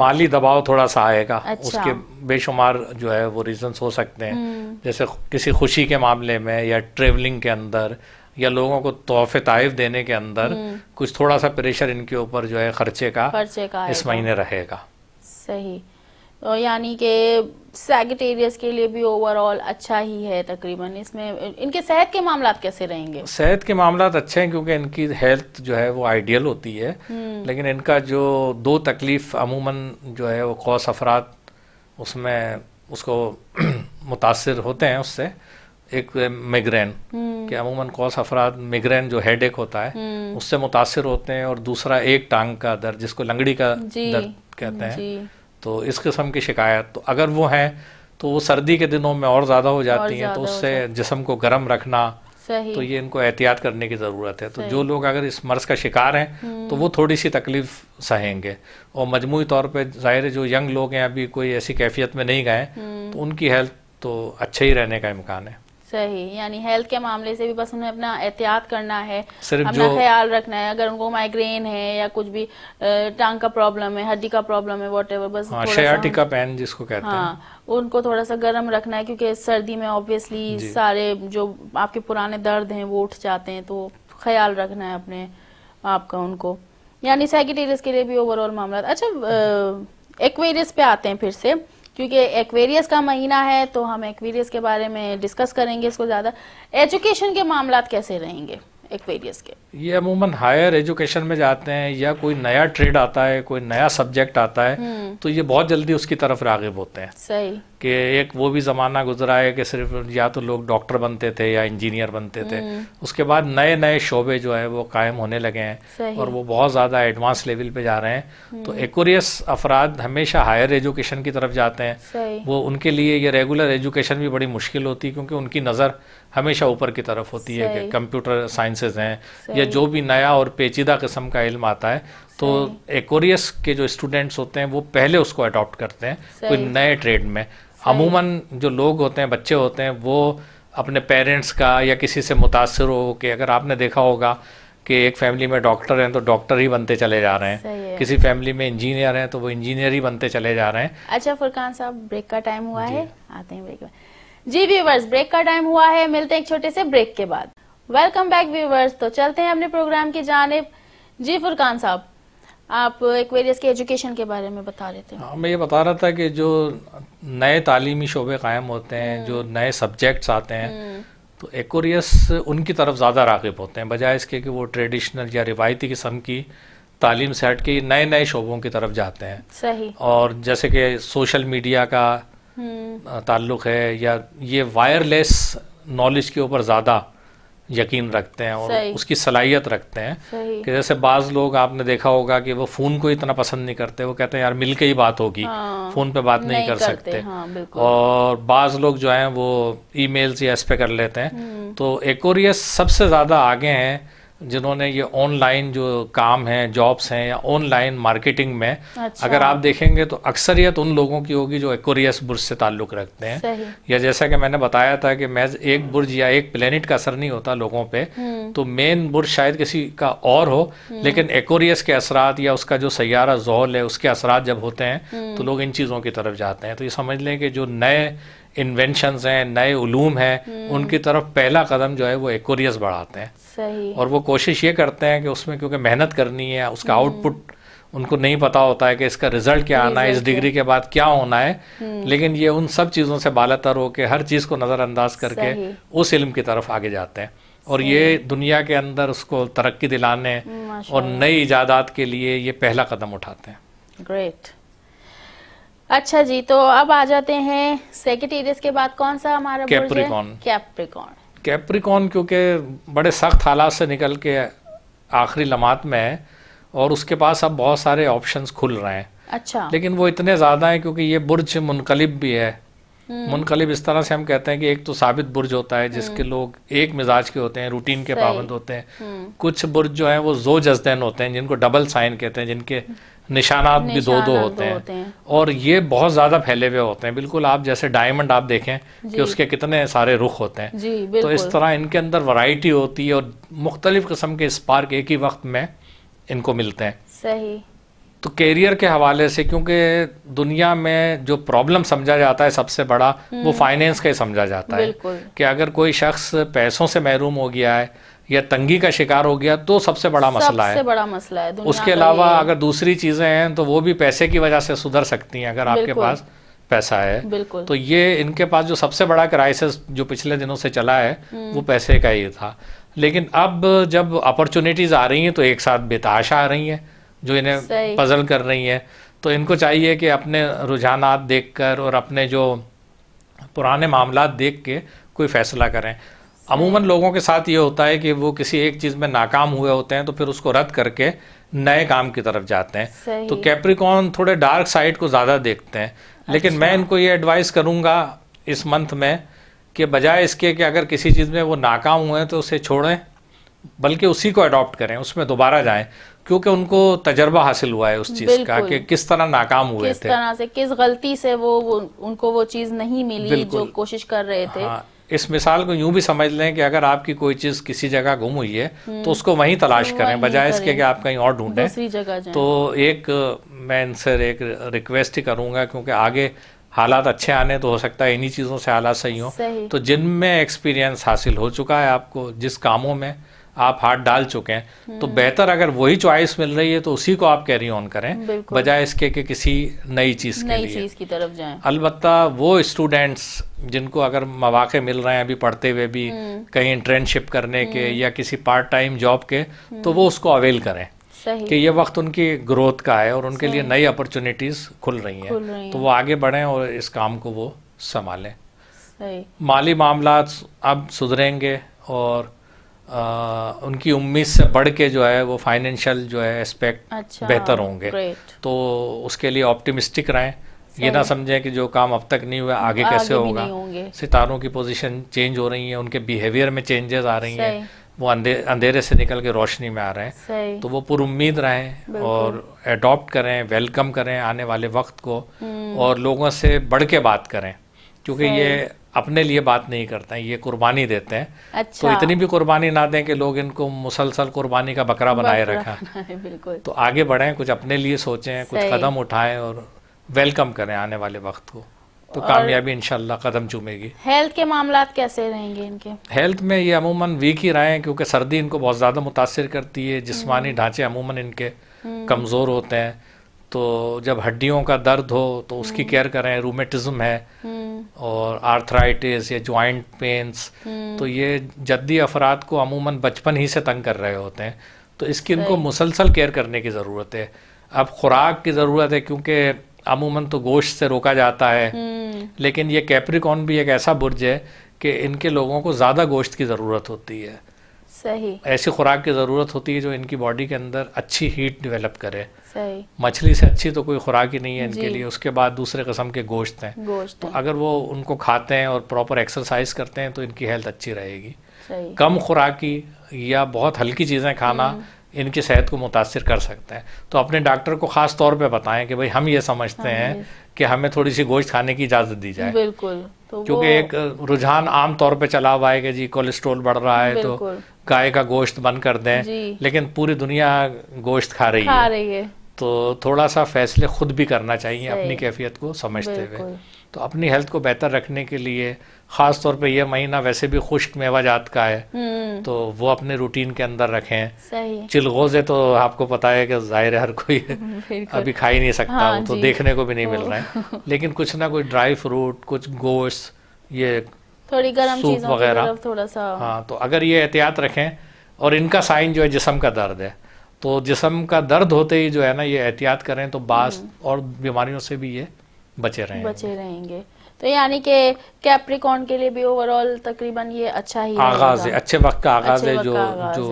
माली दबाव थोड़ा सा आएगा अच्छा। उसके बेशुमार जो है वो रीजंस हो सकते हैं हम्म। जैसे किसी खुशी के मामले में या ट्रेवलिंग के अंदर या लोगों को तोहफे तयफ देने के अंदर हम्म। कुछ थोड़ा सा प्रेशर इनके ऊपर जो है खर्चे का खर्चे का इस महीने रहेगा सही तो यानी के सैगिटेरियस के लिए भी ओवरऑल अच्छा ही है तकरीबन इसमें इनके सेहत के मामला कैसे रहेंगे सेहत के मामला अच्छे हैं क्योंकि इनकी हेल्थ जो है वो आइडियल होती है हम्म। लेकिन इनका जो दो तकलीफ अमूमन जो है वो कौस अफरा उसमें उसको (clears throat) मुतासर होते हैं उससे एक मिग्रेन हम्म। कि अमूमन कौस अफराद मिग्रेन जो हेड एक होता है हम्म। उससे मुतासर होते हैं और दूसरा एक टांग का दर्द जिसको लंगड़ी का दर्द कहते हैं तो इस किस्म की शिकायत तो अगर वो है तो वो सर्दी के दिनों में और ज़्यादा हो जाती हैं तो उससे जिसम को गर्म रखना तो ये इनको एहतियात करने की ज़रूरत है तो जो लोग अगर इस मर्ज़ का शिकार हैं तो वो हम्म। थोड़ी सी तकलीफ सहेंगे और मजमू तौर पर ज़ाहिर है जो यंग लोग हैं अभी कोई ऐसी कैफियत में नहीं गए तो उनकी हेल्थ तो अच्छे ही रहने का इम्कान है सही यानी हेल्थ के मामले से भी बस उन्हें अपना एहतियात करना है अपना ख्याल रखना है अगर उनको माइग्रेन है या कुछ भी टांग का प्रॉब्लम है हड्डी का प्रॉब्लम है वॉट बस हाँ, पैन जिसको कहते हाँ, हैं उनको थोड़ा सा गर्म रखना है क्योंकि सर्दी में ऑब्वियसली सारे जो आपके पुराने दर्द हैं वो उठ जाते हैं तो ख्याल रखना है अपने आपका उनको यानी सेगिटेरियस के लिए भी ओवरऑल मामला अच्छा एक्वेरियस पे आते हैं फिर से क्योंकि एक्वेरियस का महीना है तो हम एक्वेरियस के बारे में डिस्कस करेंगे इसको ज़्यादा एजुकेशन के मामला कैसे रहेंगे एक्वेरियस के ये अमूमन हायर एजुकेशन में जाते हैं या कोई नया ट्रेड आता है कोई नया सब्जेक्ट आता है हम्म। तो ये बहुत जल्दी उसकी तरफ रागिब होते हैं सही कि एक वो भी ज़माना गुजरा है कि सिर्फ या तो लोग डॉक्टर बनते थे या इंजीनियर बनते थे हम्म। उसके बाद नए नए शोबे जो है वो कायम होने लगे हैं और वो बहुत ज़्यादा एडवांस लेवल पे जा रहे हैं हम्म। तो एक्वेरियस अफराद हमेशा हायर एजुकेशन की तरफ जाते हैं वो उनके लिए ये रेगुलर एजुकेशन भी बड़ी मुश्किल होती है क्योंकि उनकी नज़र हमेशा ऊपर की तरफ होती है कंप्यूटर साइंसेज हैं या जो भी नया और पेचीदा किस्म का इल्म आता है तो एकोरियस के जो स्टूडेंट्स होते हैं वो पहले उसको अडॉप्ट करते हैं कोई नए ट्रेड में अमूमन जो लोग होते हैं बच्चे होते हैं वो अपने पेरेंट्स का या किसी से मुतासर हो कि अगर आपने देखा होगा कि एक फैमिली में डॉक्टर हैं तो डॉक्टर ही बनते चले जा रहे हैं किसी फैमिली में इंजीनियर हैं तो वो इंजीनियर ही बनते चले जा रहे हैं अच्छा फुरकान साहब ब्रेक का टाइम हुआ है आते हैं ब्रेक में जी व्यूवर्स ब्रेक का टाइम हुआ है मिलते हैं एक छोटे से ब्रेक के बाद वेलकम बैक व्यूवर्स तो चलते हैं अपने प्रोग्राम की जानब जी फुरकान साहब आप एक्वेरियस के एजुकेशन के बारे में बता रहे थे हाँ मैं ये बता रहा था कि जो नए तालीमी शोबे कायम होते हैं जो हम्म। नए सब्जेक्ट्स आते हैं हम्म। तो एक्वेरियस उनकी तरफ ज़्यादा रागब होते हैं बजाय इसके कि वो ट्रेडिशनल या रिवायती किस्म की तालीम सेट के नए नए शोबों की तरफ जाते हैं सही और जैसे कि सोशल मीडिया का हम्म। ताल्लुक़ है या ये वायरलेस नॉलेज के ऊपर ज़्यादा यकीन रखते हैं और उसकी सलाहियत रखते हैं कि जैसे बाज़ लोग आपने देखा होगा कि वो फ़ोन को इतना पसंद नहीं करते वो कहते हैं यार मिल के ही बात होगी हाँ, फ़ोन पे बात नहीं, नहीं कर सकते हाँ, और बाज़ लोग जो हैं वो ईमेल या इस पे कर लेते हैं हम्म। तो एकोरियस सबसे ज़्यादा आगे हैं जिन्होंने ये ऑनलाइन जो काम है जॉब्स हैं या ऑनलाइन मार्केटिंग में अच्छा। अगर आप देखेंगे तो अक्सरियत उन लोगों की होगी जो एक्ोरियस बुर्ज से ताल्लुक़ रखते हैं या जैसा कि मैंने बताया था कि महज एक बुर्ज या एक प्लेनेट का असर नहीं होता लोगों पे हम्म। तो मेन बुर्ज शायद किसी का और हो हम्म। लेकिन एकोरियस के असरात या उसका जो सैारा जौल है उसके असरात जब होते हैं तो हम्म। लोग इन चीज़ों की तरफ जाते हैं तो ये समझ लें कि जो नए इन्वेंशन हैं नए उलूम हैं उनकी तरफ पहला कदम जो है वो एकोरियस बढ़ाते हैं सही और वो कोशिश ये करते हैं कि उसमें क्योंकि मेहनत करनी है उसका आउटपुट हम्म। उनको नहीं पता होता है कि इसका रिजल्ट क्या आना है इस डिग्री के बाद क्या होना है हम्म। लेकिन ये उन सब चीज़ों से बालातर होकर हर चीज़ को नज़रअंदाज करके उस इल्म की तरफ आगे जाते हैं और ये दुनिया के अंदर उसको तरक्की दिलाने और नई इजादात के लिए ये पहला कदम उठाते हैं ग्रेट अच्छा जी तो अब आ जाते हैं सेक्रेटेरियस के बाद कौन सा हमारा कैप्रिकॉन कैप्रिकॉन कैप्रिकॉन क्योंकि बड़े सख्त हालात से निकल के आखिरी लमात में है और उसके पास अब बहुत सारे ऑप्शंस खुल रहे हैं अच्छा लेकिन वो इतने ज़्यादा हैं क्योंकि ये बुर्ज मुनकलिब भी है हम्म। मुनकलिब इस तरह से हम कहते हैं कि एक तो साबित बुर्ज होता है जिसके हम्म। लोग एक मिजाज के होते हैं रूटीन के पाबंद होते हैं हम्म। कुछ बुर्ज जो हैं वो जो जजदैन होते हैं जिनको डबल साइन कहते हैं जिनके निशानात भी दो दो होते, हैं, हैं। और ये बहुत ज़्यादा फैले हुए होते हैं बिल्कुल आप जैसे डायमंड आप देखें कि उसके कितने सारे रुख होते हैं तो इस तरह इनके अंदर वैरायटी होती है और मुख्तलिफ़ किस्म के स्पार्क एक ही वक्त में इनको मिलते हैं सही तो कैरियर के हवाले से क्योंकि दुनिया में जो प्रॉब्लम समझा जाता है सबसे बड़ा वो फाइनेंस हम्म। का ही समझा जाता है कि अगर कोई शख्स पैसों से महरूम हो गया है या तंगी का शिकार हो गया तो सबसे बड़ा मसला सबसे है बड़ा मसला है उसके अलावा अगर दूसरी चीजें हैं तो वो भी पैसे की वजह से सुधर सकती हैं अगर आपके पास पैसा है तो ये इनके पास जो सबसे बड़ा क्राइसिस जो पिछले दिनों से चला है हम्म। वो पैसे का ही था लेकिन अब जब अपॉर्चुनिटीज आ रही हैं तो एक साथ बेताशा आ रही हैं जो इन्हें पजल कर रही हैं तो इनको चाहिए कि अपने रुझान देखकर और अपने जो पुराने मामला देख के कोई फैसला करें अमूमन लोगों के साथ ये होता है कि वो किसी एक चीज़ में नाकाम हुए होते हैं तो फिर उसको रद्द करके नए काम की तरफ जाते हैं तो कैप्रिकॉन थोड़े डार्क साइड को ज़्यादा देखते हैं लेकिन अच्छा। मैं इनको ये एडवाइस करूंगा इस मंथ में कि बजाय इसके कि अगर किसी चीज़ में वो नाकाम हुए हैं तो उसे छोड़ें बल्कि उसी को अडॉप्ट करें उसमें दोबारा जाएं क्योंकि उनको तजर्बा हासिल हुआ है उस चीज का कि किस तरह नाकाम हुए किस थे किस तरह से किस गलती से वो, वो उनको वो चीज नहीं मिली जो कोशिश कर रहे थे हाँ, इस मिसाल को यूं भी समझ लें कि अगर आपकी कोई चीज किसी जगह गुम हुई है तो हम्म। उसको वहीं तलाश तो करें बजाय इसके कि आप कहीं और ढूंढें तो एक मैं इनसे एक रिक्वेस्ट ही करूंगा क्योंकि आगे हालात अच्छे आने तो हो सकता है इन्हीं चीज़ों से हालात सही हो तो जिनमें एक्सपीरियंस हासिल हो चुका है आपको जिस कामों में आप हाथ डाल चुके हैं तो हम्म। बेहतर अगर वही चॉइस मिल रही है तो उसी को आप कैरी ऑन करें बजाय इसके कि किसी नई चीज के लिए चीज की तरफ जाएं अलबत् वो स्टूडेंट्स जिनको अगर मौाक़े मिल रहे हैं अभी पढ़ते हुए भी हम्म। कहीं इंटर्नशिप करने के हम्म। या किसी पार्ट टाइम जॉब के तो वो उसको अवेल करें कि ये वक्त उनकी ग्रोथ का है और उनके लिए नई अपॉर्चुनिटीज खुल रही हैं तो वो आगे बढ़ें और इस काम को वो संभालें माली मामला अब सुधरेंगे और आ, उनकी उम्मीद से बढ़ के जो है वो फाइनेंशियल जो है एस्पेक्ट अच्छा, बेहतर होंगे तो उसके लिए ऑप्टिमिस्टिक रहें ये ना समझें कि जो काम अब तक नहीं हुआ आगे, आगे कैसे होगा सितारों की पोजीशन चेंज हो रही है उनके बिहेवियर में चेंजेस आ रही हैं वो अंधे अंधेरे से निकल के रोशनी में आ रहे हैं तो वो पुरुद रहें और एडॉप्ट करें वेलकम करें आने वाले वक्त को हम्म। और लोगों से बढ़ के बात करें क्योंकि ये अपने लिए बात नहीं करते हैं ये कुर्बानी देते हैं तो अच्छा। तो इतनी भी कुर्बानी ना दें कि लोग इनको मुसलसल कुर्बानी का बकरा बनाए रखें (laughs) बिल्कुल तो आगे बढ़ें कुछ अपने लिए सोचें कुछ कदम उठाएं और वेलकम करें आने वाले वक्त को तो कामयाबी इनशाला कदम चूमेगी हेल्थ के मामला कैसे रहेंगे इनके हेल्थ में ये अमूमन वीक ही रहे हैं क्योंकि सर्दी इनको बहुत ज़्यादा मुतासर करती है जिसमानी हम्म। ढांचे अमूमन इनके हम्म। कमज़ोर होते हैं तो जब हड्डियों का दर्द हो तो उसकी केयर हम्म। करें रूमेटिज्म है हम्म। और आर्थराइटिस या जॉइंट पेंस हम्म। तो ये जद्दी अफराद को अमूमन बचपन ही से तंग कर रहे होते हैं तो इसकी इनको मुसलसल केयर करने की ज़रूरत है अब खुराक की ज़रूरत है क्योंकि अमूमन तो गोश्त से रोका जाता है लेकिन ये कैप्रिकॉन भी एक ऐसा बुर्ज है कि इनके लोगों को ज़्यादा गोश्त की ज़रूरत होती है सही ऐसी खुराक की ज़रूरत होती है जो इनकी बॉडी के अंदर अच्छी हीट डेवलप करे मछली से अच्छी तो कोई खुराक ही नहीं है इनके लिए उसके बाद दूसरे कस्म के गोश्त हैं गोश्त तो अगर वो उनको खाते हैं और प्रॉपर एक्सरसाइज करते हैं तो इनकी हेल्थ अच्छी रहेगी कम खुराकी या बहुत हल्की चीज़ें खाना हम्म। इनकी सेहत को मुतासर कर सकते हैं तो अपने डॉक्टर को ख़ास तौर पर बताएं कि भाई हम ये समझते हाँ, हैं कि हमें थोड़ी सी गोश्त खाने की इजाज़त दी जाए बिल्कुल तो क्योंकि एक रुझान आम तौर पे चला हुआ है कि जी कोलेस्ट्रोल बढ़ रहा है तो गाय का गोश्त बंद कर दें लेकिन पूरी दुनिया गोश्त खा रही है तो थोड़ा सा फैसले खुद भी करना चाहिए अपनी कैफियत को समझते हुए तो अपनी हेल्थ को बेहतर रखने के लिए ख़ास तौर पे यह महीना वैसे भी खुश्क मेवाजात का है हम्म। तो वो अपने रूटीन के अंदर रखें चिलगोजे तो आपको पता है कि जाहिर है हर कोई (laughs) अभी खा ही नहीं सकता हाँ, तो देखने को भी नहीं मिल रहा है (laughs) लेकिन कुछ ना कुछ ड्राई फ्रूट कुछ गोश्त ये थोड़ी गर्म सूप वगैरह थोड़ा सा हाँ तो अगर ये एहतियात रखें और इनका साइन जो है जिसम का दर्द है तो जिसम का दर्द होते ही जो है ना ये एहतियात करें तो बास हम्म। और बीमारियों से भी ये बचे रहेंगे बचे रहेंगे तो यानी के कैप्रिकॉन के लिए भी ओवरऑल तकरीबन ये अच्छा ही आगाज है अच्छे वक्त का आगाज है जो जो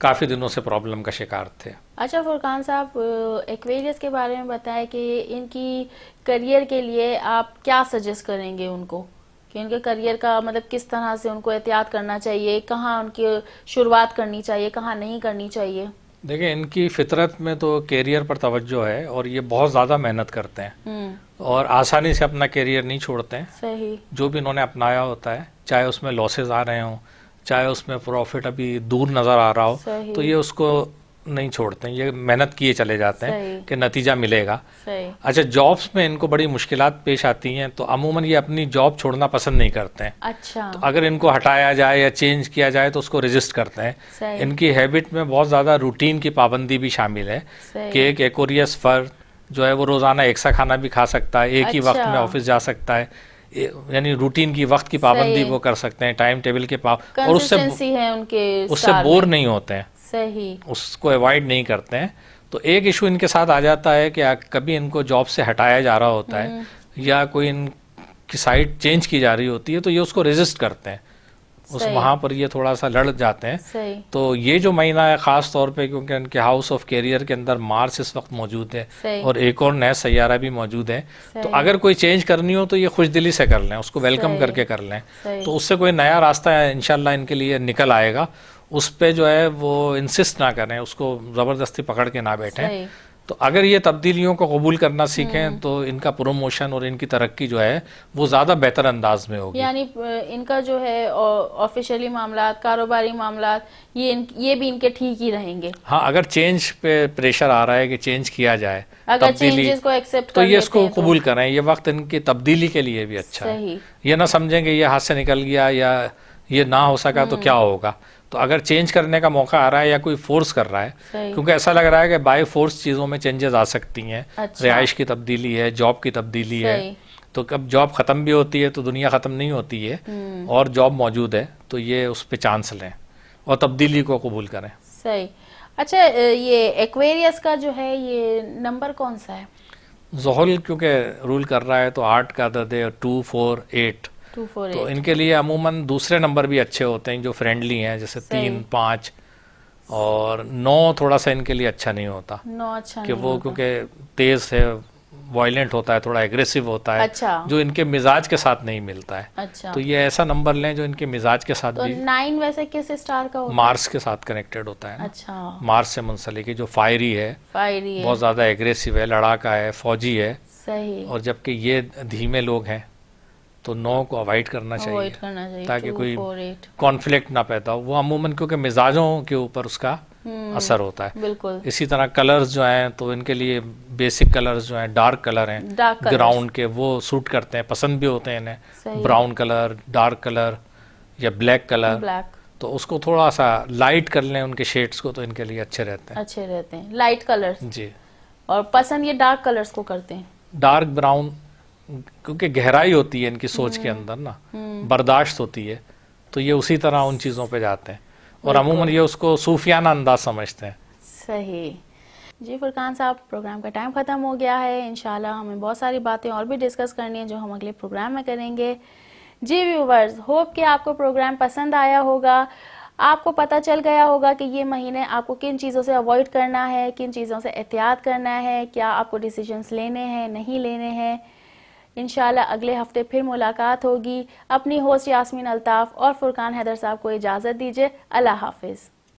काफ़ी दिनों से प्रॉब्लम का शिकार थे अच्छा फुरकान साहब एक्वेरियस के बारे में बताएं कि इनकी करियर के लिए आप क्या सजेस्ट करेंगे उनको कि इनके करियर का मतलब किस तरह से उनको एहतियात करना चाहिए कहाँ उनकी शुरुआत करनी चाहिए कहाँ नहीं करनी चाहिए देखिए इनकी फितरत में तो कैरियर पर तवज्जो है और ये बहुत ज़्यादा मेहनत करते हैं हम्म। और आसानी से अपना कैरियर नहीं छोड़ते हैं सही जो भी इन्होंने अपनाया होता है चाहे उसमें लॉसेज आ रहे हों चाहे उसमें प्रॉफिट अभी दूर नज़र आ रहा हो तो ये उसको नहीं छोड़ते हैं ये मेहनत किए चले जाते हैं कि नतीजा मिलेगा अच्छा जॉब्स में इनको बड़ी मुश्किल पेश आती हैं तो अमूमन ये अपनी जॉब छोड़ना पसंद नहीं करते हैं अच्छा तो अगर इनको हटाया जाए या चेंज किया जाए तो उसको रजिस्ट करते हैं इनकी हैबिट में बहुत ज़्यादा रूटीन की पाबंदी भी शामिल है केक एकोरियस फर जो है वो रोज़ाना एक सा खाना भी खा सकता है एक ही वक्त अच्छा। में ऑफिस जा सकता है यानी रूटीन की वक्त की पाबंदी वो कर सकते हैं टाइम टेबल के पाब और उससे है उनके उससे बोर नहीं होते हैं सही उसको अवॉइड नहीं करते हैं तो एक इशू इनके साथ आ जाता है कि कभी इनको जॉब से हटाया जा रहा होता है हम्म। या कोई इनकी साइड चेंज की जा रही होती है तो ये उसको रेजिस्ट करते हैं उस वहां पर ये थोड़ा सा लड़ जाते हैं तो ये जो महीना है खास तौर पे क्योंकि इनके हाउस ऑफ कैरियर के अंदर मार्स इस वक्त मौजूद है और एक और नया सैारा भी मौजूद है तो अगर कोई चेंज करनी हो तो ये खुश दिली से कर लें उसको वेलकम करके कर लें तो उससे कोई नया रास्ता इनशाला इनके लिए निकल आएगा उस पर जो है वो इंसिस्ट ना करें उसको ज़बरदस्ती पकड़ के ना बैठें तो अगर ये तब्दीलियों को कबूल करना सीखें हम्म। तो इनका प्रोमोशन और इनकी तरक्की जो है वो ज़्यादा बेहतर अंदाज में होगी यानी इनका जो है ऑफिशियली मामला कारोबारी मामला ये इन, ये भी इनके ठीक ही रहेंगे हाँ अगर चेंज पे प्रेशर आ रहा है कि चेंज किया जाए अगर चेंजेस को एक्सेप्ट तो ये इसको तो। कबूल तो। करें ये वक्त इनकी तब्दीली के लिए भी अच्छा है ये ना समझेंगे ये हाथ से निकल गया या ये ना हो सका तो हम्म। क्या होगा तो अगर चेंज करने का मौका आ रहा है या कोई फोर्स कर रहा है क्योंकि ऐसा लग रहा है कि बाय फोर्स चीज़ों में चेंजेस आ सकती हैं अच्छा। रिहाइश की तब्दीली है जॉब की तब्दीली है तो अब जॉब ख़त्म भी होती है तो दुनिया ख़त्म नहीं होती है हम्म। और जॉब मौजूद है तो ये उस पर चांस लें और तब्दीली को कबूल करें सही अच्छा ये एक्वेरियस का जो है ये नंबर कौन सा है जोहल क्योंकि रूल कर रहा है तो आठ का दर्द है टू फोर एट तो इनके लिए अमूमन दूसरे नंबर भी अच्छे होते हैं जो फ्रेंडली हैं जैसे तीन पाँच और नौ थोड़ा सा इनके लिए अच्छा नहीं होता नौ अच्छा कि वो क्योंकि तेज है वायलेंट होता है थोड़ा एग्रेसिव होता है अच्छा। जो इनके मिजाज के साथ नहीं मिलता है अच्छा। तो ये ऐसा नंबर लें जो इनके मिजाज के साथ तो भी नाइन वैसे किस स्टार का होता मार्स के साथ कनेक्टेड होता है अच्छा मार्स से मुंसलिक जो फायरी है फायरी बहुत ज्यादा एग्रेसिव है लड़ाका है फौजी है सही और जबकि ये धीमे लोग हैं तो नौ को अवॉइड करना चाहिए करना चाहिए ताकि कोई कॉन्फ्लिक्ट ना पैदा हो वो अमूमन क्योंकि मिजाजों के ऊपर उसका हम्म, असर होता है बिल्कुल इसी तरह कलर्स जो हैं तो इनके लिए बेसिक कलर्स जो हैं डार्क कलर हैं ग्राउंड के वो सूट करते हैं पसंद भी होते हैं इन्हें ब्राउन कलर डार्क कलर या ब्लैक कलर ब्लैक तो उसको थोड़ा सा लाइट कर लें उनके शेड्स को तो इनके लिए अच्छे रहते हैं अच्छे रहते हैं लाइट कलर जी और पसंद ये डार्क कलर्स को करते हैं डार्क ब्राउन क्योंकि गहराई होती है इनकी सोच के हम्म। अंदर ना हम्म। बर्दाश्त होती है तो ये उसी तरह उन चीज़ों पे जाते हैं और अमूमन ये उसको सूफियाना अंदाज समझते हैं सही जी फुरकान साहब प्रोग्राम का टाइम ख़त्म हो गया है इनशाला हमें बहुत सारी बातें और भी डिस्कस करनी है जो हम अगले प्रोग्राम में करेंगे जी व्यूवर्स होप कि आपको प्रोग्राम पसंद आया होगा आपको पता चल गया होगा कि ये महीने आपको किन चीज़ों से अवॉइड करना है किन चीज़ों से एहतियात करना है क्या आपको डिसीजंस लेने हैं नहीं लेने हैं इंशाल्लाह अगले हफ्ते फिर मुलाकात होगी अपनी होस्ट यासमीन अल्ताफ़ और फुरकान हैदर साहब को इजाज़त दीजिए अल्लाह हाफिज़